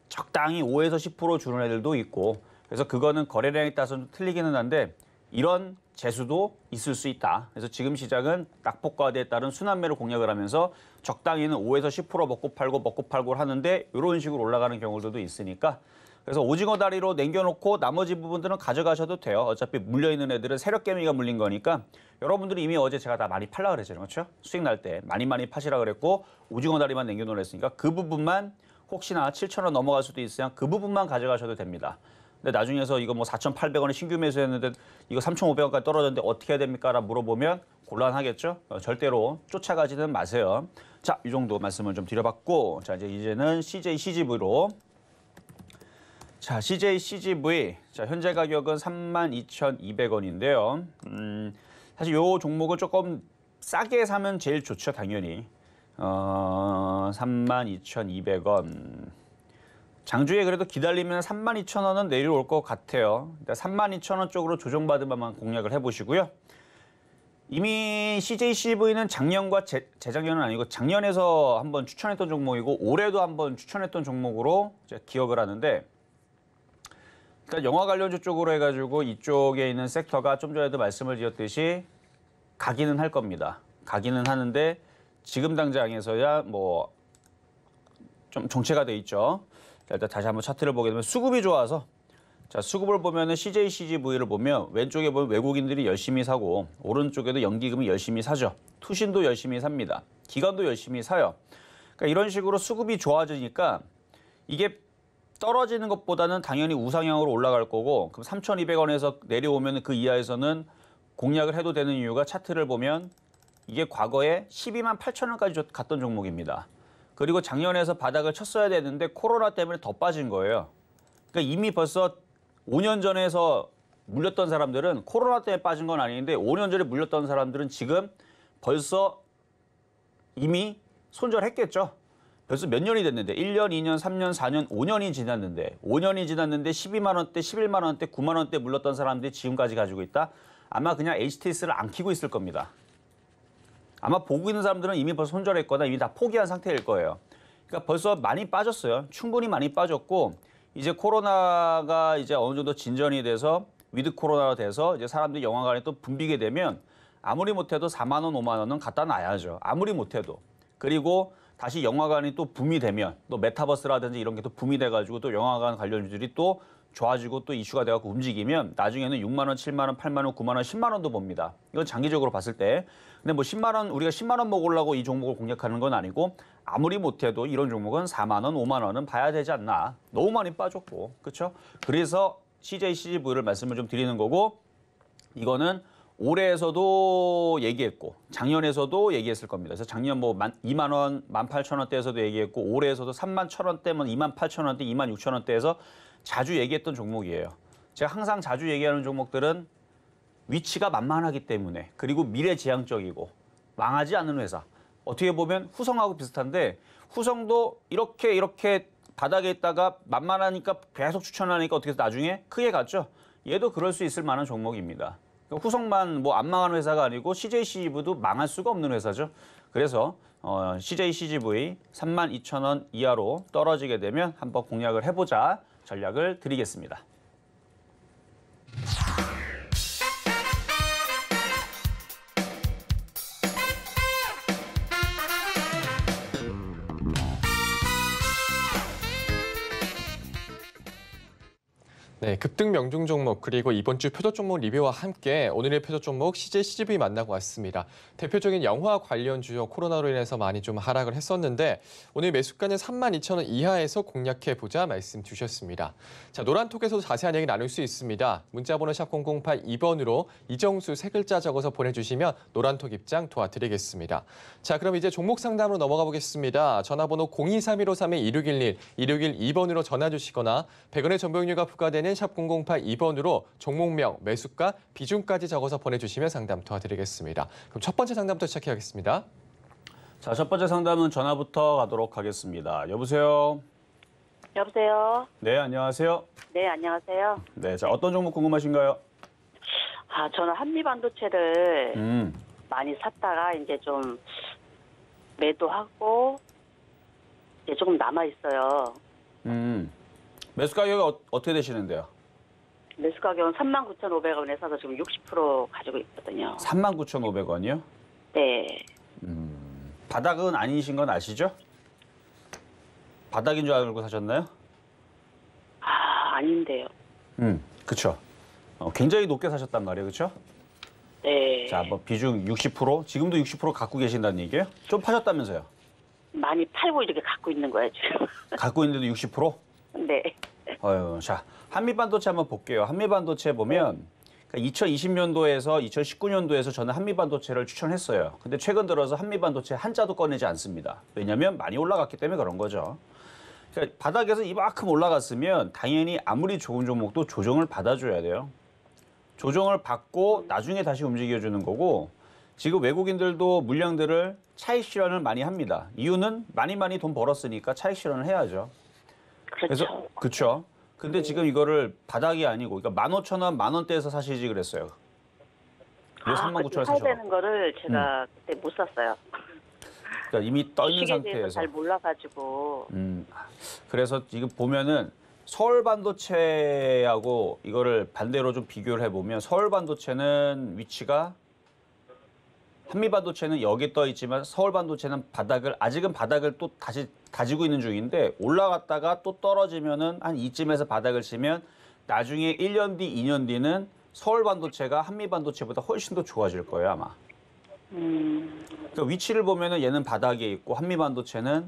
적당히 5에서 10% 주는 애들도 있고 그래서 그거는 거래량에 따라서 좀 틀리기는 한데 이런 재수도 있을 수 있다. 그래서 지금 시장은 낙폭과대에 따른 순환매를 공략을 하면서 적당히는 5에서 10% 먹고 팔고 먹고 팔고 하는데 이런 식으로 올라가는 경우들도 있으니까 그래서 오징어 다리로 남겨놓고 나머지 부분들은 가져가셔도 돼요. 어차피 물려있는 애들은 세력개미가 물린 거니까 여러분들이 이미 어제 제가 다 많이 팔라 그랬잖아요. 그렇죠? 수익 날 때 많이 많이 파시라 그랬고 오징어 다리만 남겨놓으랬으니까 그 부분만 혹시나 7천 원 넘어갈 수도 있으니그 부분만 가져가셔도 됩니다. 근데 나중에서 이거 뭐 4,800원에 신규 매수했는데 이거 3,500원까지 떨어졌는데 어떻게 해야 됩니까?라 물어보면 곤란하겠죠. 어, 절대로 쫓아가지는 마세요. 자, 이 정도 말씀을 좀 드려봤고, 자 이제 이제는 CJ CGV로. 자, CJ CGV. 자, 현재 가격은 32,200원인데요. 음, 사실 요종목을 조금 싸게 사면 제일 좋죠, 당연히. 어, 32,200원. 장주에 그래도 기다리면 32,000원은 내려올 것 같아요. 32,000원 쪽으로 조정받으면 공략을 해보시고요. 이미 CJCV는 작년과 재, 작년은 아니고 작년에서 한번 추천했던 종목이고 올해도 한번 추천했던 종목으로 기억을 하는데 일단 영화 관련주 쪽으로 해가지고 이쪽에 있는 섹터가 좀 전에도 말씀을 드렸듯이 가기는 할 겁니다. 가기는 하는데 지금 당장에서야 뭐 좀 정체가 돼 있죠. 자, 일단 다시 한번 차트를 보게 되면 수급이 좋아서 자 수급을 보면은 CJ CGV를 보면 왼쪽에 보면 외국인들이 열심히 사고 오른쪽에도 연기금이 열심히 사죠. 투신도 열심히 삽니다. 기관도 열심히 사요. 그러니까 이런 식으로 수급이 좋아지니까 이게 떨어지는 것보다는 당연히 우상향으로 올라갈 거고 그럼 3,200원에서 내려오면 그 이하에서는 공략을 해도 되는 이유가 차트를 보면 이게 과거에 12만 8천 원까지 갔던 종목입니다. 그리고 작년에서 바닥을 쳤어야 되는데 코로나 때문에 더 빠진 거예요. 그러니까 이미 벌써 5년 전에서 물렸던 사람들은 코로나 때문에 빠진 건 아닌데 5년 전에 물렸던 사람들은 지금 벌써 이미 손절했겠죠. 벌써 몇 년이 됐는데 1년, 2년, 3년, 4년, 5년이 지났는데 5년이 지났는데 12만 원대, 11만 원대, 9만 원대 물렸던 사람들이 지금까지 가지고 있다. 아마 그냥 HTS를 안 키고 있을 겁니다. 아마 보고 있는 사람들은 이미 벌써 손절했거나 이미 다 포기한 상태일 거예요. 그러니까 벌써 많이 빠졌어요. 충분히 많이 빠졌고 이제 코로나가 이제 어느 정도 진전이 돼서 위드 코로나가 돼서 이제 사람들이 영화관에 또 붐비게 되면 아무리 못해도 4만 원, 5만 원은 갖다 놔야죠. 아무리 못해도. 그리고 다시 영화관이 또 붐이 되면 또 메타버스라든지 이런 게 또 붐이 돼가지고 또 영화관 관련주들이 또 좋아지고 또 이슈가 돼갖고 움직이면 나중에는 6만 원, 7만 원, 8만 원, 9만 원, 10만 원도 봅니다. 이건 장기적으로 봤을 때. 근데 뭐 10만 원 우리가 10만 원 먹으려고 이 종목을 공략하는 건 아니고 아무리 못해도 이런 종목은 4만 원, 5만 원은 봐야 되지 않나. 너무 많이 빠졌고 그렇죠? 그래서 CJ CGV를 말씀을 좀 드리는 거고 이거는 올해에서도 얘기했고 작년에서도 얘기했을 겁니다. 그래서 작년 뭐 2만 원, 1만 8천 원대에서도 얘기했고 올해에서도 3만 1천 원대면 2만 8천 원대, 2만 6천 원대에서 자주 얘기했던 종목이에요. 제가 항상 자주 얘기하는 종목들은 위치가 만만하기 때문에 그리고 미래지향적이고 망하지 않는 회사. 어떻게 보면 후성하고 비슷한데 후성도 이렇게 이렇게 바닥에 있다가 만만하니까 계속 추천하니까 어떻게 해서 나중에 크게 갔죠. 얘도 그럴 수 있을 만한 종목입니다. 그러니까 후성만 뭐 안 망한 회사가 아니고 CJCGV도 망할 수가 없는 회사죠. 그래서 어, CJCGV 32,000원 이하로 떨어지게 되면 한번 공략을 해보자. 전략을 드리겠습니다. 네, 급등 명중 종목 그리고 이번 주 표적 종목 리뷰와 함께 오늘의 표적 종목 CJ CGV 만나고 왔습니다. 대표적인 영화 관련 주요 코로나로 인해서 많이 좀 하락을 했었는데 오늘 매수가는 32,000원 이하에서 공략해 보자 말씀 주셨습니다. 자, 노란톡에서도 자세한 얘기 나눌 수 있습니다. 문자 번호 샵 0082번으로 이정수 세 글자 적어서 보내 주시면 노란톡 입장 도와드리겠습니다. 자, 그럼 이제 종목 상담으로 넘어가 보겠습니다. 전화번호 0 2 3 1 5 3 2 6 1 1 1612번으로 전화 주시거나 100원의 전병료가 부과되는 문의는 샵008 2번으로 종목명, 매수가, 비중까지 적어서 보내주시면 상담 도와드리겠습니다. 그럼 첫 번째 상담부터 시작하겠습니다 자, 첫 번째 상담은 전화부터 가도록 하겠습니다. 여보세요? 여보세요? 네, 안녕하세요? 네, 안녕하세요? 네, 자, 어떤 종목 궁금하신가요? 아, 저는 한미반도체를 음. 많이 샀다가 이제 좀 매도하고 이제 조금 남아 있어요. 음. 매수 가격이 어, 어떻게 되시는데요? 매수 가격은 39,500원에 사서 지금 60% 가지고 있거든요. 39,500원이요? 네. 음, 바닥은 아니신 건 아시죠? 바닥인 줄 알고 사셨나요? 아, 아닌데요. 음, 그쵸. 어, 굉장히 높게 사셨단 말이에요, 그쵸? 네. 자, 뭐 비중 60%, 지금도 60% 갖고 계신다는 얘기예요? 좀 파셨다면서요? 많이 팔고 이렇게 갖고 있는 거예요, 지금. 갖고 있는데도 60%? 네. 어휴, 자 한미반도체 한번 볼게요. 한미반도체 보면 2020년도에서 그러니까 2019년도에서 저는 한미반도체를 추천했어요. 근데 최근 들어서 한미반도체 한자도 꺼내지 않습니다. 왜냐하면 많이 올라갔기 때문에 그런 거죠. 그러니까 바닥에서 이만큼 올라갔으면 당연히 아무리 좋은 종목도 조정을 받아줘야 돼요. 조정을 받고 나중에 다시 움직여주는 거고 지금 외국인들도 물량들을 차익 실현을 많이 합니다. 이유는 많이 많이 돈 벌었으니까 차익 실현을 해야죠. 그렇죠. 그래서 그렇죠. 근데 음. 지금 이거를 바닥이 아니고 그러니까 만 오천 원만 원대에서 사시지 그랬어요. 왜 아, 삼만 구천 0 0원 사셔? 되는 거를 제가 음. 그때 못 샀어요. 그러니까 이미 떠 있는 상태에서. 잘 몰라가지고 음. 그래서 지금 보면은 서울 반도체하고 이거를 반대로 좀 비교를 해보면 서울 반도체는 위치가 한미 반도체는 여기 떠 있지만 서울 반도체는 바닥을 아직은 바닥을 또 다시 가지고 있는 중인데 올라갔다가 또 떨어지면은 한 이쯤에서 바닥을 치면 나중에 1년 뒤, 2년 뒤는 서울 반도체가 한미 반도체보다 훨씬 더 좋아질 거예요 아마. 음. 그 위치를 보면은 얘는 바닥에 있고 한미 반도체는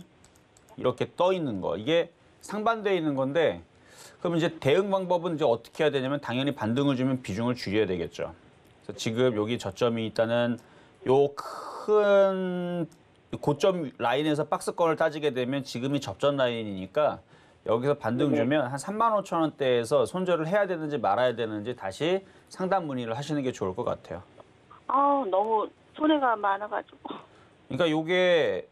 이렇게 떠 있는 거. 이게 상반되어 있는 건데 그럼 이제 대응 방법은 이제 어떻게 해야 되냐면 당연히 반등을 주면 비중을 줄여야 되겠죠. 그래서 지금 여기 저점이 있다는 요큰 고점 라인에서 박스권을 따지게 되면 지금이 접전 라인이니까 여기서 반등 주면 한 3만 5천 원대에서 손절을 해야 되는지 말아야 되는지 다시 상담 문의를 하시는 게 좋을 것 같아요. 아 너무 손해가 많아가지고. 그러니까 요게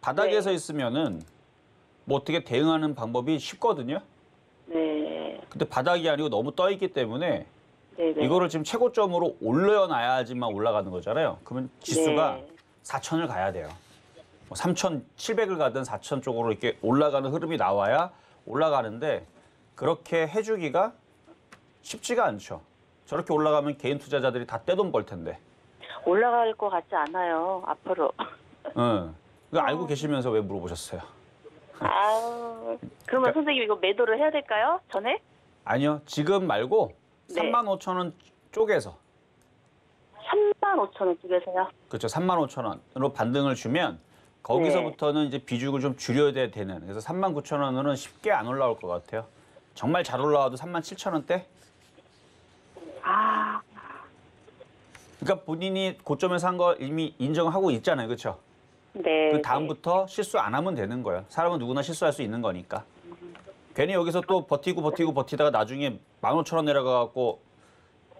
바닥에서 네. 있으면은 뭐 어떻게 대응하는 방법이 쉽거든요. 네. 근데 바닥이 아니고 너무 떠 있기 때문에 네네. 이거를 지금 최고점으로 올려놔야지만 올라가는 거잖아요. 그러면 지수가 네. 4천을 가야 돼요. 3,700을 뭐 가든 4천 쪽으로 이렇게 올라가는 흐름이 나와야 올라가는데 그렇게 해주기가 쉽지가 않죠. 저렇게 올라가면 개인 투자자들이 다 떼돈 벌 텐데. 올라갈 것 같지 않아요. 앞으로. 응. 그 알고 어. 계시면서 왜 물어보셨어요? 아 그러면 그러니까, 선생님 이거 매도를 해야 될까요? 전에? 아니요. 지금 말고 네. 3만 5천 원쪽에서 3만 5천 원 쪽에서요. 그렇죠. 3만 5천 원으로 반등을 주면 거기서부터는 이제 비중을 좀 줄여야 되는 그래서 3만 9천 원으로는 쉽게 안 올라올 것 같아요. 정말 잘 올라와도 3만 7천 원대? 아, 그러니까 본인이 고점에산 거 이미 인정하고 있잖아요. 그렇죠? 네. 그 네. 다음부터 실수 안 하면 되는 거예요. 사람은 누구나 실수할 수 있는 거니까. 괜히 여기서 또 버티고 버티고 버티다가 나중에 만 오천 원 내려가갖고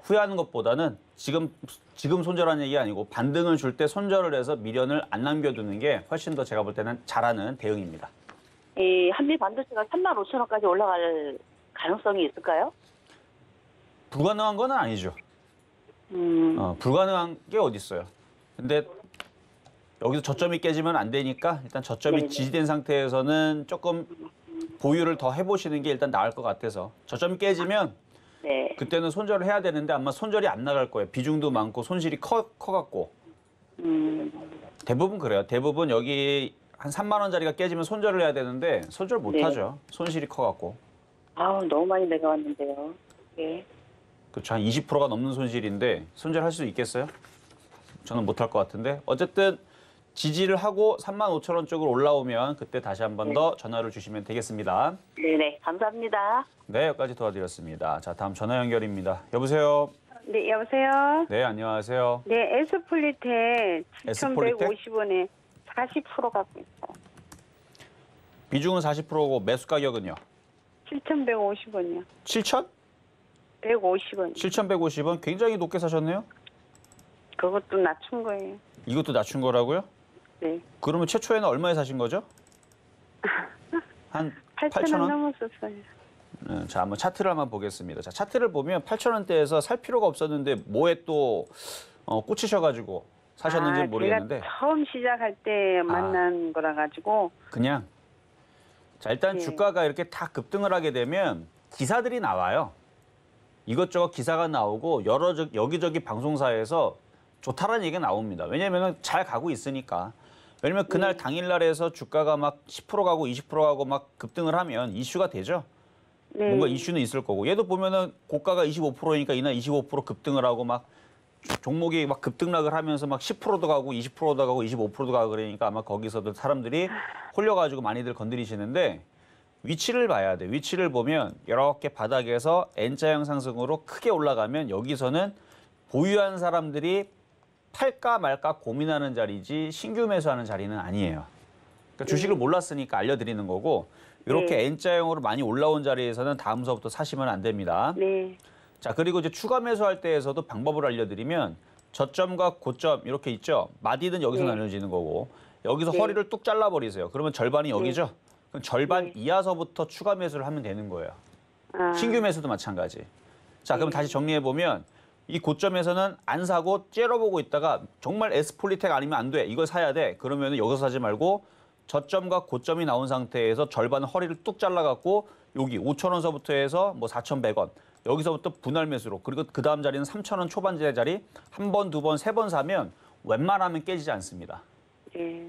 후회하는 것보다는 지금 지금 손절하는 얘기 아니고 반등을 줄 때 손절을 해서 미련을 안 남겨두는 게 훨씬 더 제가 볼 때는 잘하는 대응입니다. 이 한미 반도체가 3만 5천 원까지 올라갈 가능성이 있을까요? 불가능한 건 아니죠. 음. 어, 불가능한 게 어디 있어요. 근데 여기서 저점이 깨지면 안 되니까 일단 저점이 네네. 네. 지지된 상태에서는 조금 보유를 더 해보시는 게 일단 나을 것 같아서 저점 깨지면 네. 그때는 손절을 해야 되는데 아마 손절이 안 나갈 거예요. 비중도 많고 손실이 커, 커갖고 음. 대부분 그래요. 대부분 여기 한 3만 원짜리가 깨지면 손절을 해야 되는데 손절 못 네. 하죠. 손실이 커갖고. 아우 너무 많이 내려왔는데요. 예. 그렇죠. 한 20%가 넘는 손실인데 손절할 수 있겠어요? 저는 못 할 것 같은데 어쨌든 지지를 하고 3만 5천 원 쪽으로 올라오면 그때 다시 한 번더 네. 전화를 주시면 되겠습니다. 네네 감사합니다. 네 여기까지 도와드렸습니다. 자 다음 전화 연결입니다. 여보세요. 네 여보세요. 네 안녕하세요. 네 에스폴리텍 7,150원에 40% 갖고 있어요. 비중은 40%고 매수 가격은요? 7,150원이요. 7천 150원. 7,150원 굉장히 높게 사셨네요. 그것도 낮춘 거예요. 이것도 낮춘 거라고요? 네. 그러면 최초에는 얼마에 사신 거죠? 한8 0원 넘었었어요. 네, 자, 한번 차트를 한번 보겠습니다. 자, 차트를 보면 8 0원대에서살 필요가 없었는데 뭐에 또 어, 꽂히셔가지고 사셨는지 아, 모르겠는데 제가 처음 시작할 때 아. 만난 거라 가지고 그냥 자 일단 네. 주가가 이렇게 다 급등을 하게 되면 기사들이 나와요. 이것저것 기사가 나오고 여러 여기저기 방송사에서 좋다라는 얘기가 나옵니다. 왜냐하면 잘 가고 있으니까. 왜냐면 네. 그날 당일날에서 주가가 막 10% 가고 20% 가고 막 급등을 하면 이슈가 되죠. 네. 뭔가 이슈는 있을 거고 얘도 보면은 고가가 25%니까 이날 25% 급등을 하고 막 종목이 막 급등락을 하면서 막 10%도 가고 20%도 가고 25%도 가고 그러니까 아마 거기서도 사람들이 홀려가지고 많이들 건드리시는데 위치를 봐야 돼. 위치를 보면 이렇게 바닥에서 N자형 상승으로 크게 올라가면 여기서는 보유한 사람들이 팔까 말까 고민하는 자리지 신규 매수하는 자리는 아니에요. 그러니까 음. 주식을 몰랐으니까 알려드리는 거고 이렇게 네. N자형으로 많이 올라온 자리에서는 다음서부터 사시면 안 됩니다. 네. 자 그리고 이제 추가 매수할 때에서도 방법을 알려드리면 저점과 고점 이렇게 있죠. 마디는 여기서 네. 나눠지는 거고 여기서 네. 허리를 뚝 잘라버리세요. 그러면 절반이 네. 여기죠. 네. 그럼 절반 네. 이하서부터 추가 매수를 하면 되는 거예요. 아. 신규 매수도 마찬가지. 자 그럼 네. 다시 정리해 보면 이 고점에서는 안 사고 째려보고 있다가 정말 에스폴리텍 아니면 안 돼. 이걸 사야 돼. 그러면 여기서 사지 말고 저점과 고점이 나온 상태에서 절반 허리를 뚝 잘라갖고 여기 5천원서부터 해서 뭐 4,100원 여기서부터 분할 매수로 그리고 그 다음 자리는 3천원 초반대 지 자리 한 번, 두 번, 세 번 사면 웬만하면 깨지지 않습니다. 네.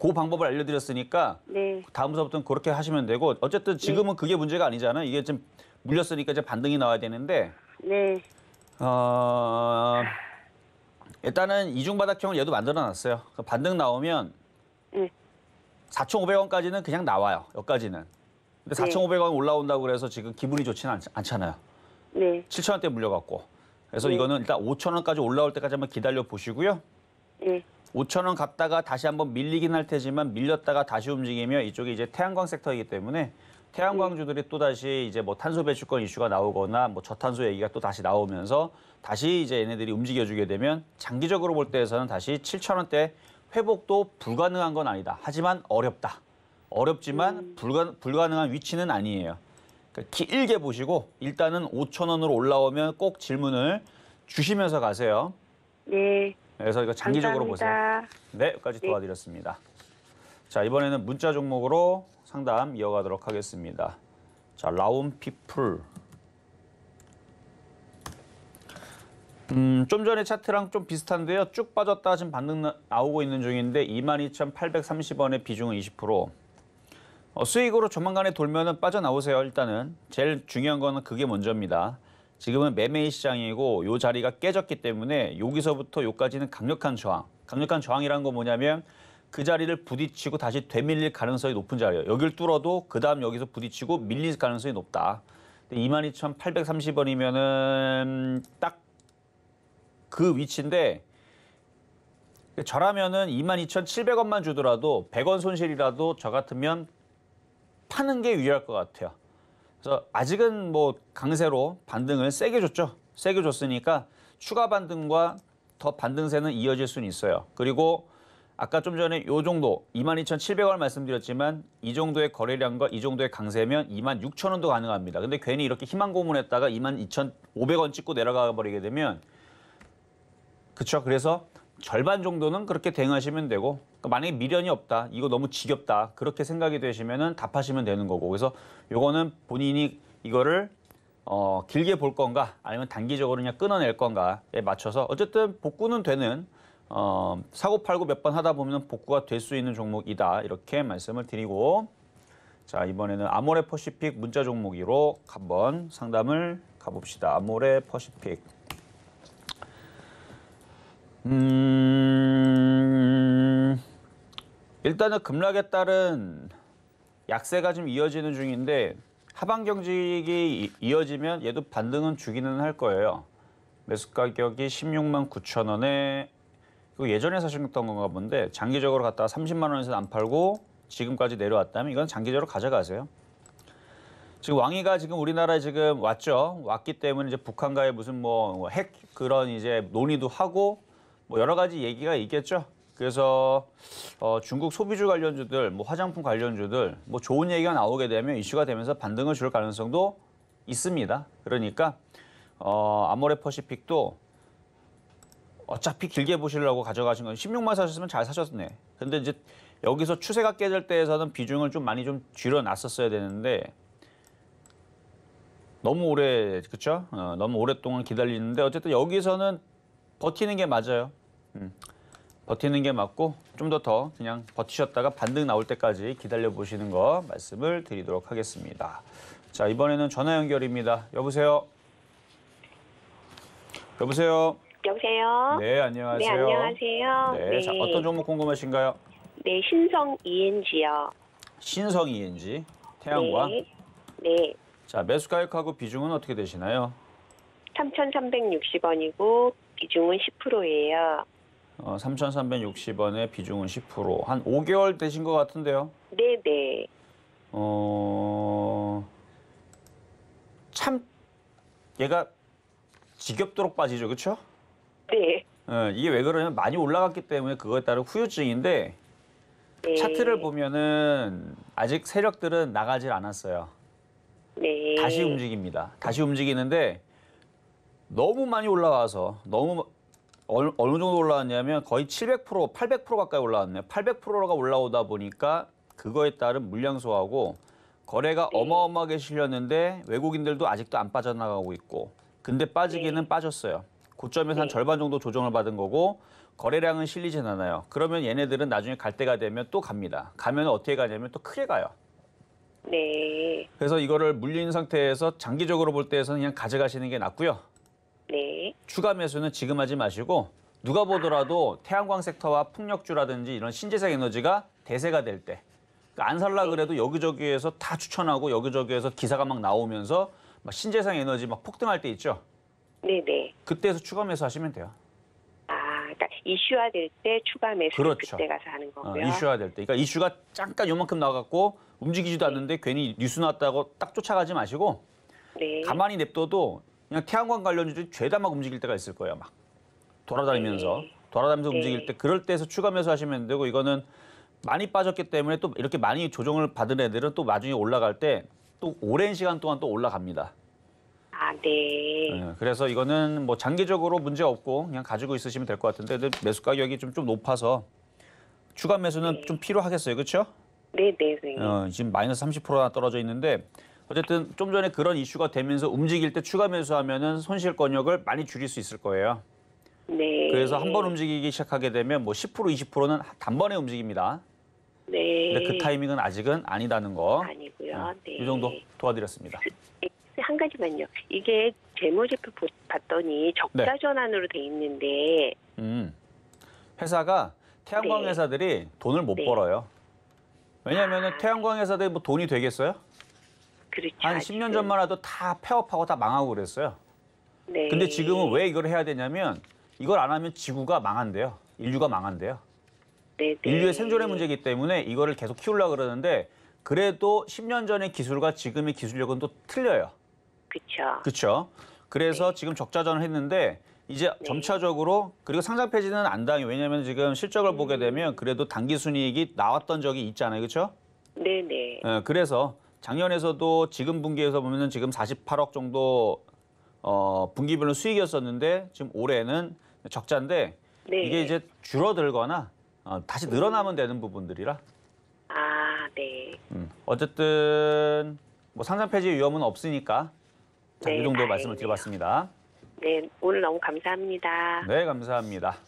그 방법을 알려드렸으니까 네. 다음서부터는 그렇게 하시면 되고 어쨌든 지금은 네. 그게 문제가 아니잖아요. 이게 지금 물렸으니까 이제 반등이 나와야 되는데 네. 어, 일단은 이중 바닥형을 얘도 만들어놨어요. 그 반등 나오면 네. 예. 4,500원까지는 그냥 나와요. 여기까지는. 근데 4,500원 올라온다고 그래서 지금 기분이 좋지는 않, 잖아요 네. 7,000원대 물려갖고. 그래서 네. 이거는 일단 5,000원까지 올라올 때까지 한번 기다려 보시고요. 네. 예. 5,000원 갔다가 다시 한번 밀리긴 할 테지만 밀렸다가 다시 움직이며 이쪽이 이제 태양광 섹터이기 때문에 태양광주들이 또 다시 이제 뭐 탄소 배출권 이슈가 나오거나 뭐 저탄소 얘기가 또 다시 나오면서 다시 이제 얘네들이 움직여주게 되면 장기적으로 볼 때에서는 다시 7천 원대 회복도 불가능한 건 아니다. 하지만 어렵다. 어렵지만 음. 불가, 불가능한 위치는 아니에요. 길게 그러니까 보시고 일단은 5천 원으로 올라오면 꼭 질문을 주시면서 가세요. 네. 그래서 이거 장기적으로 감사합니다. 보세요. 네, 여기까지 네. 도와드렸습니다. 자, 이번에는 문자 종목으로 상담 이어가도록 하겠습니다. 자, 라온 피플. 음, 좀 전에 차트랑 좀 비슷한데요. 쭉 빠졌다 지금 반등 나오고 있는 중인데 22,830원의 비중은 20%. 어, 수익으로 조만간에 돌면은 빠져나오세요. 일단은 제일 중요한 거는 그게 먼저입니다. 지금은 매매 시장이고 요 자리가 깨졌기 때문에 여기서부터 요까지는 강력한 저항. 강력한 저항이라는 건 뭐냐면 그 자리를 부딪히고 다시 되밀릴 가능성이 높은 자리예요. 여길 뚫어도 그다음 여기서 부딪히고 밀릴 가능성이 높다. 22,830원이면은 딱 그 위치인데 그러니까 저라면은 22,700원만 주더라도 100원 손실이라도 저 같으면 파는 게 유리할 것 같아요. 그래서 아직은 뭐 강세로 반등을 세게 줬죠. 세게 줬으니까 추가 반등과 더 반등세는 이어질 수는 있어요. 그리고 아까 좀 전에 요 정도 22,700원 말씀드렸지만 이 정도의 거래량과 이 정도의 강세면 26,000원도 가능합니다. 근데 괜히 이렇게 희망 고문했다가 22,500원 찍고 내려가 버리게 되면 그쵸 그래서 절반 정도는 그렇게 대응하시면 되고 그러니까 만약에 미련이 없다. 이거 너무 지겹다. 그렇게 생각이 되시면은 답하시면 되는 거고. 그래서 요거는 본인이 이거를 어, 길게 볼 건가 아니면 단기적으로 그냥 끊어낼 건가에 맞춰서 어쨌든 복구는 되는 어, 사고 팔고 몇 번 하다 보면 복구가 될 수 있는 종목이다 이렇게 말씀을 드리고 자 이번에는 아모레 퍼시픽 문자 종목으로 한번 상담을 가봅시다. 아모레 퍼시픽 음... 일단은 급락에 따른 약세가 좀 이어지는 중인데 하반 경직이 이어지면 얘도 반등은 주기는 할 거예요. 매수 가격이 16만 9천 원에 그 예전에 사셨던 건가 본데 장기적으로 갔다가 30만 원에서 안 팔고 지금까지 내려왔다면 이건 장기적으로 가져가세요. 지금 왕이가 지금 우리나라에 지금 왔죠. 왔기 때문에 이제 북한과의 무슨 뭐 핵 그런 이제 논의도 하고 뭐 여러 가지 얘기가 있겠죠. 그래서 어, 중국 소비주 관련주들, 뭐 화장품 관련주들, 뭐 좋은 얘기가 나오게 되면 이슈가 되면서 반등을 줄 가능성도 있습니다. 그러니까 어, 아모레퍼시픽도 어차피 길게 보시려고 가져가신 건 16만 사셨으면 잘 사셨네. 근데 이제 여기서 추세가 깨질 때에서는 비중을 좀 많이 좀 줄여놨었어야 되는데 너무 오래 그렇죠? 어, 너무 오랫동안 기다리는데 어쨌든 여기서는 버티는 게 맞아요. 음. 버티는 게 맞고 좀 더더 더 그냥 버티셨다가 반등 나올 때까지 기다려 보시는 거 말씀을 드리도록 하겠습니다. 자 이번에는 전화 연결입니다. 여보세요. 여보세요. 여보세요. 네, 안녕하세요. 네, 안녕하세요. 네, 네. 자, 어떤 종목 궁금하신가요? 네, 신성 ENG요. 신성 ENG, 태양광. 네. 네. 자, 매수 가격하고 비중은 어떻게 되시나요? 3,360원이고 비중은 10%예요. 어, 3,360원에 비중은 10%. 한 5개월 되신 것 같은데요? 네, 네. 어... 참 얘가 지겹도록 빠지죠, 그렇죠? 네. 어, 이게 왜 그러냐면 많이 올라갔기 때문에 그거에 따른 후유증인데 네. 차트를 보면은 아직 세력들은 나가질 않았어요. 네. 다시 움직입니다. 다시 움직이는데 너무 많이 올라와서 너무 어느, 정도 올라왔냐면 거의 700% 800% 가까이 올라왔네요. 800%가 올라오다 보니까 그거에 따른 물량 소하고 거래가 네. 어마어마하게 실렸는데 외국인들도 아직도 안 빠져나가고 있고 근데 빠지기는 네. 빠졌어요. 고점에서 네. 한 절반 정도 조정을 받은 거고 거래량은 실리진 않아요. 그러면 얘네들은 나중에 갈 때가 되면 또 갑니다. 가면 어떻게 가냐면 또 크게 가요. 네. 그래서 이거를 물린 상태에서 장기적으로 볼 때에서는 그냥 가져가시는 게 낫고요. 네. 추가 매수는 지금 하지 마시고 누가 보더라도 태양광 섹터와 풍력주라든지 이런 신재생 에너지가 대세가 될 때안 그러니까 살라 네. 그래도 여기저기에서 다 추천하고 여기저기에서 기사가 막 나오면서 막 신재생 에너지 막 폭등할 때 있죠. 네네. 그때에서 추가 매수하시면 돼요. 그 이슈화 될 때 추가 매수 그렇죠. 그때 가서 하는 어, 거고요. 이슈화 될 때. 그러니까 이슈가 잠깐 요만큼 나갔고 움직이지도 네. 않는데 괜히 뉴스 나왔다고 딱 쫓아가지 마시고 네. 가만히 냅둬도 그냥 태양광 관련주들이 죄다 막 움직일 때가 있을 거예요. 막 돌아다니면서 네. 돌아다니면서 네. 움직일 때 그럴 때에서 추가 매수하시면 되고 이거는 많이 빠졌기 때문에 또 이렇게 많이 조정을 받은 애들은 또 나중에 올라갈 때 또 오랜 시간 동안 또 올라갑니다. 아, 네. 예, 그래서 이거는 뭐 장기적으로 문제 없고 그냥 가지고 있으시면 될 것 같은데 데 매수 가격이 좀, 좀 높아서 추가 매수는 네. 좀 필요하겠어요. 그렇죠? 네, 네, 선생님. 네. 어, 지금 마이너스 30%나 떨어져 있는데 어쨌든 좀 전에 그런 이슈가 되면서 움직일 때 추가 매수하면은 손실 권역을 많이 줄일 수 있을 거예요. 네. 그래서 한 번 움직이기 시작하게 되면 뭐 10% 20%는 단번에 움직입니다. 네. 근데 그 타이밍은 아직은 아니다는 거. 아니고요. 어, 네. 이 정도 도와드렸습니다. 네. 한 가지만요. 이게 재무제표 보- 봤더니 적자 네. 전환으로 돼 있는데 음. 회사가 태양광 네. 회사들이 돈을 못 네. 벌어요. 왜냐하면 태양광 회사들이 뭐 돈이 되겠어요? 그렇죠. 한 10년 전만 해도 다 폐업하고 다 망하고 그랬어요. 네. 근데 지금은 왜 이걸 해야 되냐면 이걸 안 하면 지구가 망한대요. 인류가 망한대요. 네, 네. 인류의 생존의 문제이기 때문에 이거를 계속 키우려고 그러는데 그래도 10년 전의 기술과 지금의 기술력은 또 틀려요. 그렇죠. 그렇죠. 그래서 네. 지금 적자전을 했는데 이제 네. 점차적으로 그리고 상장 폐지는 안당해 왜냐하면 지금 실적을 음. 보게 되면 그래도 단기 순이익이 나왔던 적이 있잖아요. 그렇죠? 네네. 예, 그래서 작년에서도 지금 분기에서 보면은 지금 48억 정도 어, 분기별로 수익이었었는데 지금 올해는 적자인데 네. 이게 이제 줄어들거나 어, 다시 음. 늘어나면 되는 부분들이라. 아, 네. 음, 어쨌든 뭐 상장 폐지 위험은 없으니까 자, 네, 이 정도 네, 말씀을 드려봤습니다. 네. 네, 오늘 너무 감사합니다. 네, 감사합니다.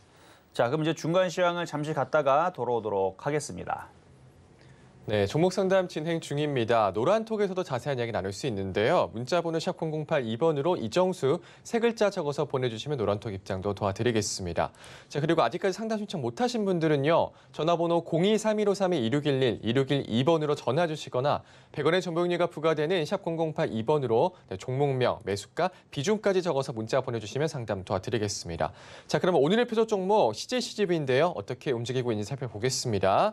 자, 그럼 이제 중간 시황을 잠시 갔다가 돌아오도록 하겠습니다. 네, 종목 상담 진행 중입니다. 노란톡에서도 자세한 이야기 나눌 수 있는데요. 문자번호 샵 008 2번으로 이정수 세 글자 적어서 보내주시면 노란톡 입장도 도와드리겠습니다. 자, 그리고 아직까지 상담 신청 못하신 분들은요. 전화번호 023153-2611, 2612번으로 전화 주시거나 100원의 정보용료가 부과되는 샵 008 2번으로 네, 종목명, 매수가, 비중까지 적어서 문자 보내주시면 상담 도와드리겠습니다. 자, 그러면 오늘의 표적 종목 CJCGV인데요. 어떻게 움직이고 있는지 살펴보겠습니다.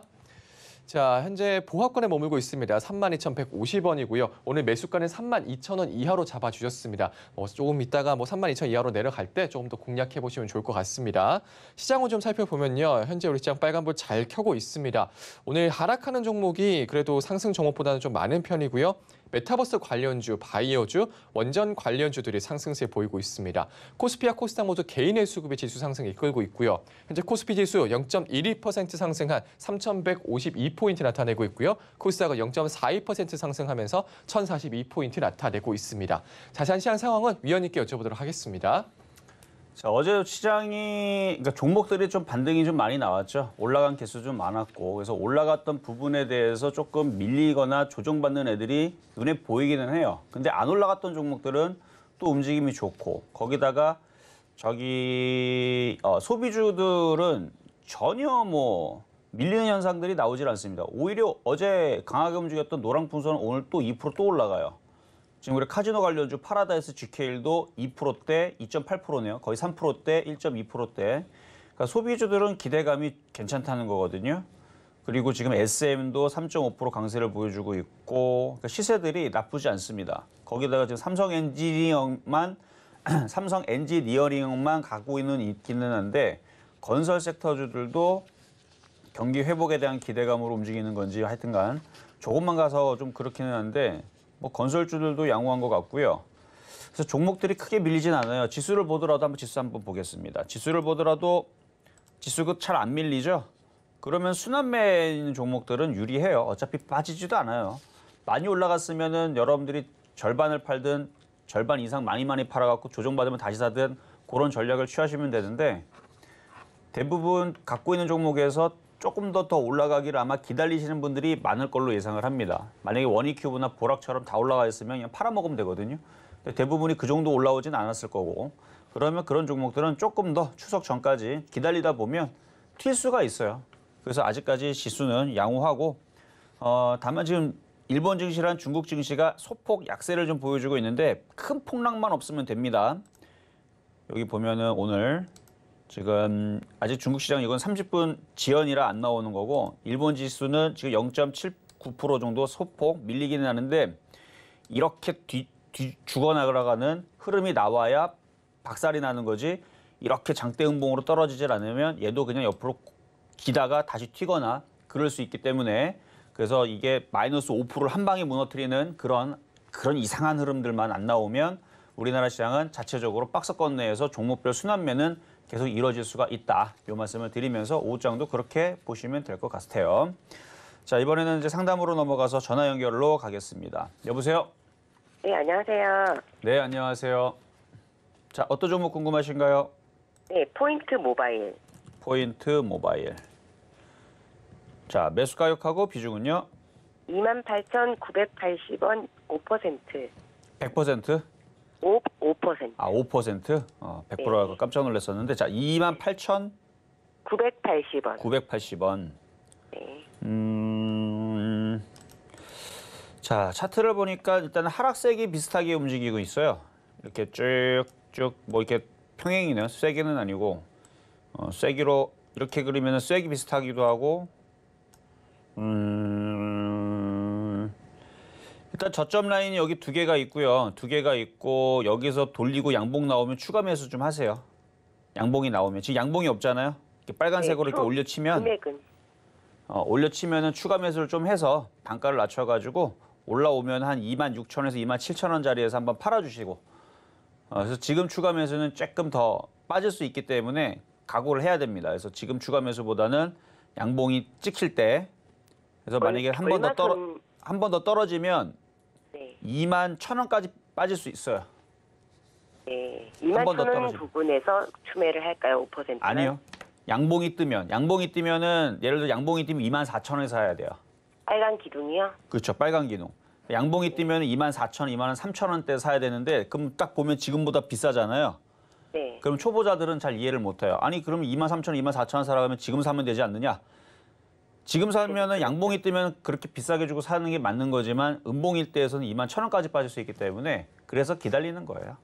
자, 현재 보합권에 머물고 있습니다. 32,150원이고요. 오늘 매수가는 32,000원 이하로 잡아주셨습니다. 뭐 조금 있다가 뭐32,000 이하로 내려갈 때 조금 더 공략해 보시면 좋을 것 같습니다. 시장을 좀 살펴보면요. 현재 우리 시장 빨간불 잘 켜고 있습니다. 오늘 하락하는 종목이 그래도 상승 종목보다는 좀 많은 편이고요. 메타버스 관련주, 바이어주, 원전 관련주들이 상승세 보이고 있습니다. 코스피와 코스닥 모두 개인의 수급이 지수 상승 이끌고 있고요. 현재 코스피 지수 0.12% 상승한 3,152포인트 나타내고 있고요. 코스닥은 0.42% 상승하면서 1,042포인트 나타내고 있습니다. 자세한 시장 상황은 위원님께 여쭤보도록 하겠습니다. 자, 어제 시장이 그러니까 종목들이 좀 반등이 좀 많이 나왔죠. 올라간 개수 좀 많았고 그래서 올라갔던 부분에 대해서 조금 밀리거나 조정받는 애들이 눈에 보이기는 해요. 근데 안 올라갔던 종목들은 또 움직임이 좋고 거기다가 저기 어, 소비주들은 전혀 뭐 밀리는 현상들이 나오질 않습니다. 오히려 어제 강하게 움직였던 노랑 풍선은 오늘 또 2%또 올라가요. 지금 우리 카지노 관련주 파라다이스 GK일도 2%대 2.8%네요. 거의 3%대 1.2%대. 그러니까 소비주들은 기대감이 괜찮다는 거거든요. 그리고 지금 SM도 3.5% 강세를 보여주고 있고 그러니까 시세들이 나쁘지 않습니다. 거기다가 지금 삼성 엔지니어만 삼성 엔지니어링만 가고 있는 있기는 한데 건설 섹터주들도 경기 회복에 대한 기대감으로 움직이는 건지 하여튼간 조금만 가서 좀 그렇기는 한데 뭐 건설주들도 양호한 것 같고요. 그래서 종목들이 크게 밀리진 않아요. 지수를 보더라도 한번 지수 한번 보겠습니다. 지수를 보더라도 지수가 그 잘안 밀리죠. 그러면 순환매 있 종목들은 유리해요. 어차피 빠지지도 않아요. 많이 올라갔으면은 여러분들이 절반을 팔든 절반 이상 많이 많이 팔아갖고 조정받으면 다시 사든 그런 전략을 취하시면 되는데 대부분 갖고 있는 종목에서 조금 더 더 올라가기를 아마 기다리시는 분들이 많을 걸로 예상을 합니다. 만약에 원익큐브나 보락처럼 다 올라가 있으면 그냥 팔아먹으면 되거든요. 대부분이 그 정도 올라오진 않았을 거고 그러면 그런 종목들은 조금 더 추석 전까지 기다리다 보면 튈 수가 있어요. 그래서 아직까지 지수는 양호하고 어, 다만 지금 일본 증시란 중국 증시가 소폭 약세를 좀 보여주고 있는데 큰 폭락만 없으면 됩니다. 여기 보면은 오늘 지금 아직 중국 시장 이건 30분 지연이라 안 나오는 거고 일본 지수는 지금 0.79% 정도 소폭 밀리기는 하는데 이렇게 뒤, 뒤 죽어나가는 흐름이 나와야 박살이 나는 거지 이렇게 장대응봉으로 떨어지질 않으면 얘도 그냥 옆으로 기다가 다시 튀거나 그럴 수 있기 때문에 그래서 이게 마이너스 5%를 한 방에 무너뜨리는 그런 그런 이상한 흐름들만 안 나오면 우리나라 시장은 자체적으로 박스권 내에서 종목별 순환매는 계속 이뤄질 수가 있다. 이 말씀을 드리면서 5장도 그렇게 보시면 될 것 같아요. 자, 이번에는 이제 상담으로 넘어가서 전화 연결로 가겠습니다. 여보세요? 네, 안녕하세요. 네, 안녕하세요. 자, 어떤 종목 궁금하신가요? 네, 포인트 모바일. 포인트 모바일. 자, 매수 가격하고 비중은요? 28,980원 5%. 100%? 5, 아, 5%? 어, 100%라고 깜짝 놀랐었는데 자, 2만 8천 980원. 980원. 네. 음. 자, 차트를 보니까 일단 하락세기 비슷하게 움직이고 있어요. 이렇게 쭉쭉 뭐 이렇게 평행이네요. 쐐기는 아니고 어, 쐐기로 이렇게 그리면 쐐기 비슷하기도 하고 음. 일단 저점 라인이 여기 두 개가 있고요. 두 개가 있고 여기서 돌리고 양봉 나오면 추가 매수 좀 하세요. 양봉이 나오면 지금 양봉이 없잖아요. 이렇게 빨간색으로 네, 이렇게 올려치면 어, 올려치면은 추가 매수를 좀 해서 단가를 낮춰가지고 올라오면 한 2만 6천에서 2만 7천 원 자리에서 한번 팔아주시고 어, 그래서 지금 추가 매수는 조금 더 빠질 수 있기 때문에 각오를 해야 됩니다. 그래서 지금 추가 매수보다는 양봉이 찍힐 때 그래서 만약에 한 번 더 떨어 한 번 더 떨어지면 2만 천 원까지 빠질 수 있어요. 네, 2만 번천원 부분에서 추매를 할까요? 5 아니요. 양봉이 뜨면 양봉이 뜨면은 예를 들어 양봉이 뜨면 2만 4천 원에 사야 돼요. 빨간 기둥이요? 그렇죠. 빨간 기둥. 양봉이 뜨면 2만 4천 원, 2만 3천 원대 사야 되는데 그럼 딱 보면 지금보다 비싸잖아요. 네. 그럼 초보자들은 잘 이해를 못해요. 아니 그럼 2만 3천 원, 2만 4천 원 사라고 하면 지금 사면 되지 않느냐? 지금 사면은 양봉이 뜨면 그렇게 비싸게 주고 사는 게 맞는 거지만 은봉일 때에서는 2만 천 원까지 빠질 수 있기 때문에 그래서 기다리는 거예요.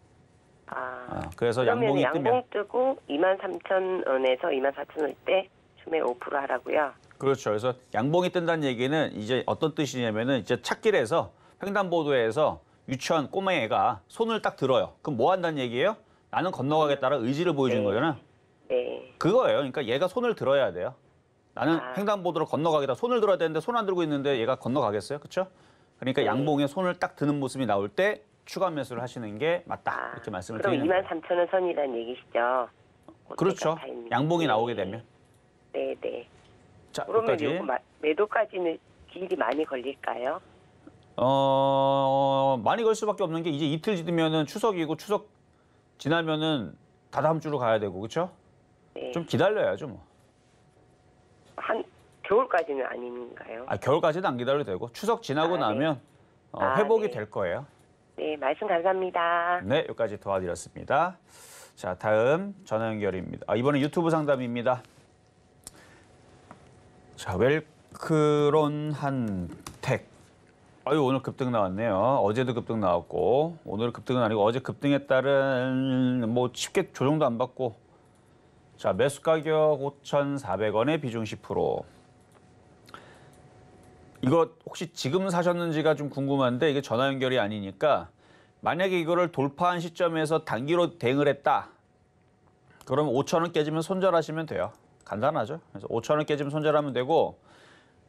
아, 어, 그래서 양봉이 양봉 뜨고 2만 3천 원에서 2만 4천 원일 때 주매 5% 하라고요. 그렇죠. 그래서 양봉이 뜬다는 얘기는 이제 어떤 뜻이냐면은 이제 찻길에서 횡단보도에서 유치원 꼬맹이가 손을 딱 들어요. 그럼 뭐 한다는 얘기예요? 나는 건너가겠다는 라 의지를 보여준 네. 거잖아. 네. 그거예요. 그러니까 얘가 손을 들어야 돼요. 나는 아. 횡단보도로 건너가겠다. 손을 들어야 되는데 손 안 들고 있는데 얘가 건너가겠어요? 그렇죠? 그러니까 네. 양봉에 손을 딱 드는 모습이 나올 때 추가 매수를 하시는 게 맞다. 아, 이렇게 말씀을 그럼 드리는 거예요. 2만 3천 원 선이라는 얘기시죠? 그렇죠. 양봉이 나오게 되면. 네, 네. 자, 그러면 여기까지. 요 매도까지는 길이 많이 걸릴까요? 어, 많이 걸 수밖에 없는 게 이제 이틀 지나면은 추석이고 추석 지나면은 다 다음 주로 가야 되고 그렇죠? 네. 좀 기다려야죠, 뭐. 한 겨울까지는 아닌가요? 아, 겨울까지는 안 기다려도 되고 추석 지나고 아, 네. 나면 어, 아, 회복이 네. 될 거예요. 네, 말씀 감사합니다. 네, 여기까지 도와드렸습니다. 자, 다음 전화 연결입니다. 아, 이번엔 유튜브 상담입니다. 자, 웰크론 한택. 아유, 오늘 급등 나왔네요. 어제도 급등 나왔고, 오늘 급등은 아니고 어제 급등에 따른 뭐 쉽게 조정도 안 받고 자, 매수 가격 5,400원에 비중 10%. 이거 혹시 지금 사셨는지가 좀 궁금한데 이게 전화 연결이 아니니까 만약에 이거를 돌파한 시점에서 단기로 대응을 했다. 그러면5 0 0 0원 깨지면 손절하시면 돼요. 간단하죠. 그래서 5 0 0 0원 깨지면 손절하면 되고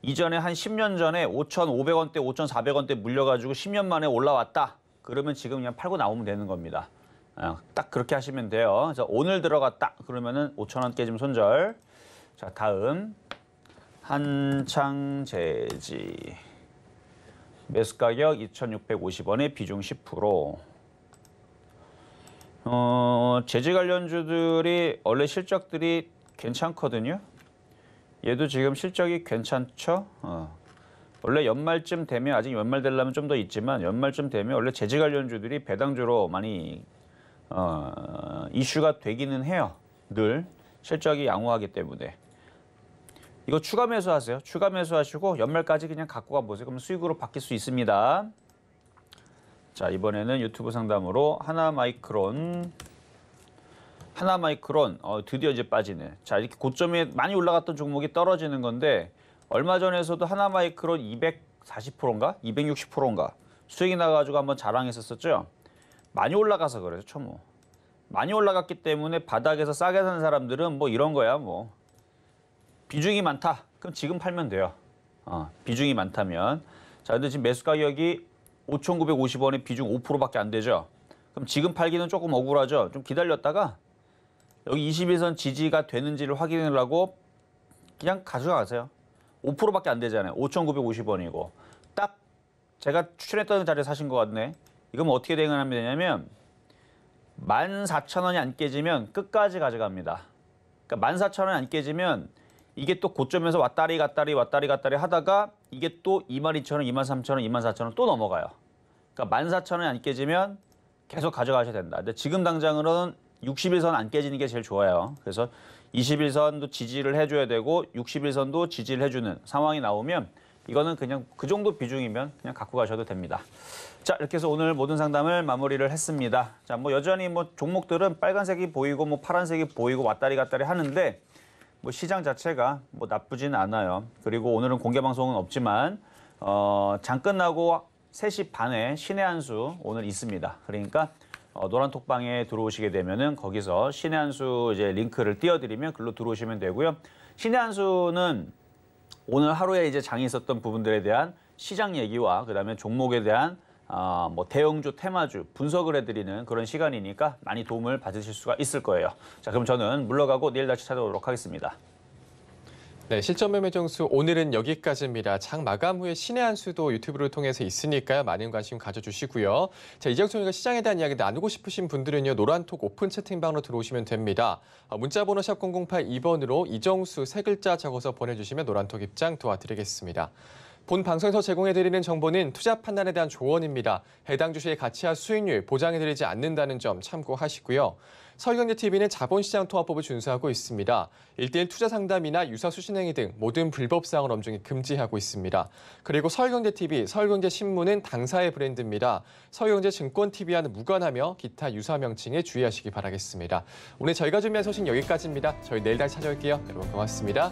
이전에 한 10년 전에 5,500원대, 5,400원대 물려가지고 10년 만에 올라왔다. 그러면 지금 그냥 팔고 나오면 되는 겁니다. 아, 딱 그렇게 하시면 돼요. 그래서 오늘 들어갔다 그러면은 5천 원 깨지면 손절. 자 다음 한창 재지 매수 가격 2,650원에 비중 10%. 어, 재지 관련주들이 원래 실적들이 괜찮거든요. 얘도 지금 실적이 괜찮죠? 어. 원래 연말쯤 되면 아직 연말 되려면 좀 더 있지만 연말쯤 되면 원래 재지 관련주들이 배당주로 많이 어, 이슈가 되기는 해요. 늘 실적이 양호하기 때문에. 이거 추가 매수하세요. 추가 매수하시고 연말까지 그냥 갖고 가보세요. 그럼 수익으로 바뀔 수 있습니다. 자 이번에는 유튜브 상담으로 하나 마이크론 하나 마이크론 어, 드디어 이제 빠지네. 자 이렇게 고점에 많이 올라갔던 종목이 떨어지는 건데 얼마 전에서도 하나 마이크론 240%인가 260%인가 수익이 나가지고 한번 자랑했었었죠. 많이 올라가서 그렇죠 래 뭐. 많이 올라갔기 때문에 바닥에서 싸게 사는 사람들은 뭐 이런 거야 뭐. 비중이 많다. 그럼 지금 팔면 돼요. 어, 비중이 많다면. 자, 근데 지금 매수 가격이 5,950원에 비중 5%밖에 안 되죠. 그럼 지금 팔기는 조금 억울하죠. 좀 기다렸다가 여기 21선 지지가 되는지를 확인하려고 그냥 가져가세요. 5%밖에 안 되잖아요. 5,950원이고. 딱 제가 추천했던 자리에 사신 것 같네. 이건 어떻게 대응하면 되냐면 14,000원이 안 깨지면 끝까지 가져갑니다. 그러니까 14,000원이 안 깨지면 이게 또 고점에서 왔다리 갔다리 왔다리 갔다리 하다가 이게 또 22,000원, 23,000원, 24,000원 또 넘어가요. 그러니까 14,000원이 안 깨지면 계속 가져가셔야 된다. 근데 지금 당장으로는 60일선 안 깨지는 게 제일 좋아요. 그래서 20일선도 지지를 해줘야 되고 60일선도 지지를 해주는 상황이 나오면 이거는 그냥 그 정도 비중이면 그냥 갖고 가셔도 됩니다. 자, 이렇게 해서 오늘 모든 상담을 마무리를 했습니다. 자, 뭐 여전히 뭐 종목들은 빨간색이 보이고 뭐 파란색이 보이고 왔다리 갔다리 하는데 뭐 시장 자체가 뭐 나쁘진 않아요. 그리고 오늘은 공개 방송은 없지만 어, 장 끝나고 3시 반에 신의 한수 오늘 있습니다. 그러니까 어, 노란 톡방에 들어오시게 되면은 거기서 신의 한수 이제 링크를 띄워드리면 글로 들어오시면 되고요. 신의 한수는 오늘 하루에 이제 장이 있었던 부분들에 대한 시장 얘기와 그다음에 종목에 대한 아, 뭐 대형주, 테마주 분석을 해드리는 그런 시간이니까 많이 도움을 받으실 수가 있을 거예요. 자, 그럼 저는 물러가고 내일 다시 찾아오도록 하겠습니다. 네, 실전 매매 정수 오늘은 여기까지입니다. 장 마감 후에 신의 한 수도 유튜브를 통해서 있으니까요. 많은 관심 가져주시고요. 자, 이정철이가 시장에 대한 이야기 나누고 싶으신 분들은요. 노란톡 오픈 채팅방으로 들어오시면 됩니다. 아, 문자번호 샵 0082번으로 이정수 세 글자 적어서 보내주시면 노란톡 입장 도와드리겠습니다. 본 방송에서 제공해드리는 정보는 투자 판단에 대한 조언입니다. 해당 주식의 가치와 수익률 보장해드리지 않는다는 점 참고하시고요. 설경제TV는 자본시장 통합법을 준수하고 있습니다. 일대일 투자 상담이나 유사 수신행위 등 모든 불법사항을 엄중히 금지하고 있습니다. 그리고 설경제TV, 설경제신문은 당사의 브랜드입니다. 설경제증권TV와는 무관하며 기타 유사 명칭에 주의하시기 바라겠습니다. 오늘 저희가 준비한 소식 여기까지입니다. 저희 내일 다시 찾아올게요. 여러분 고맙습니다.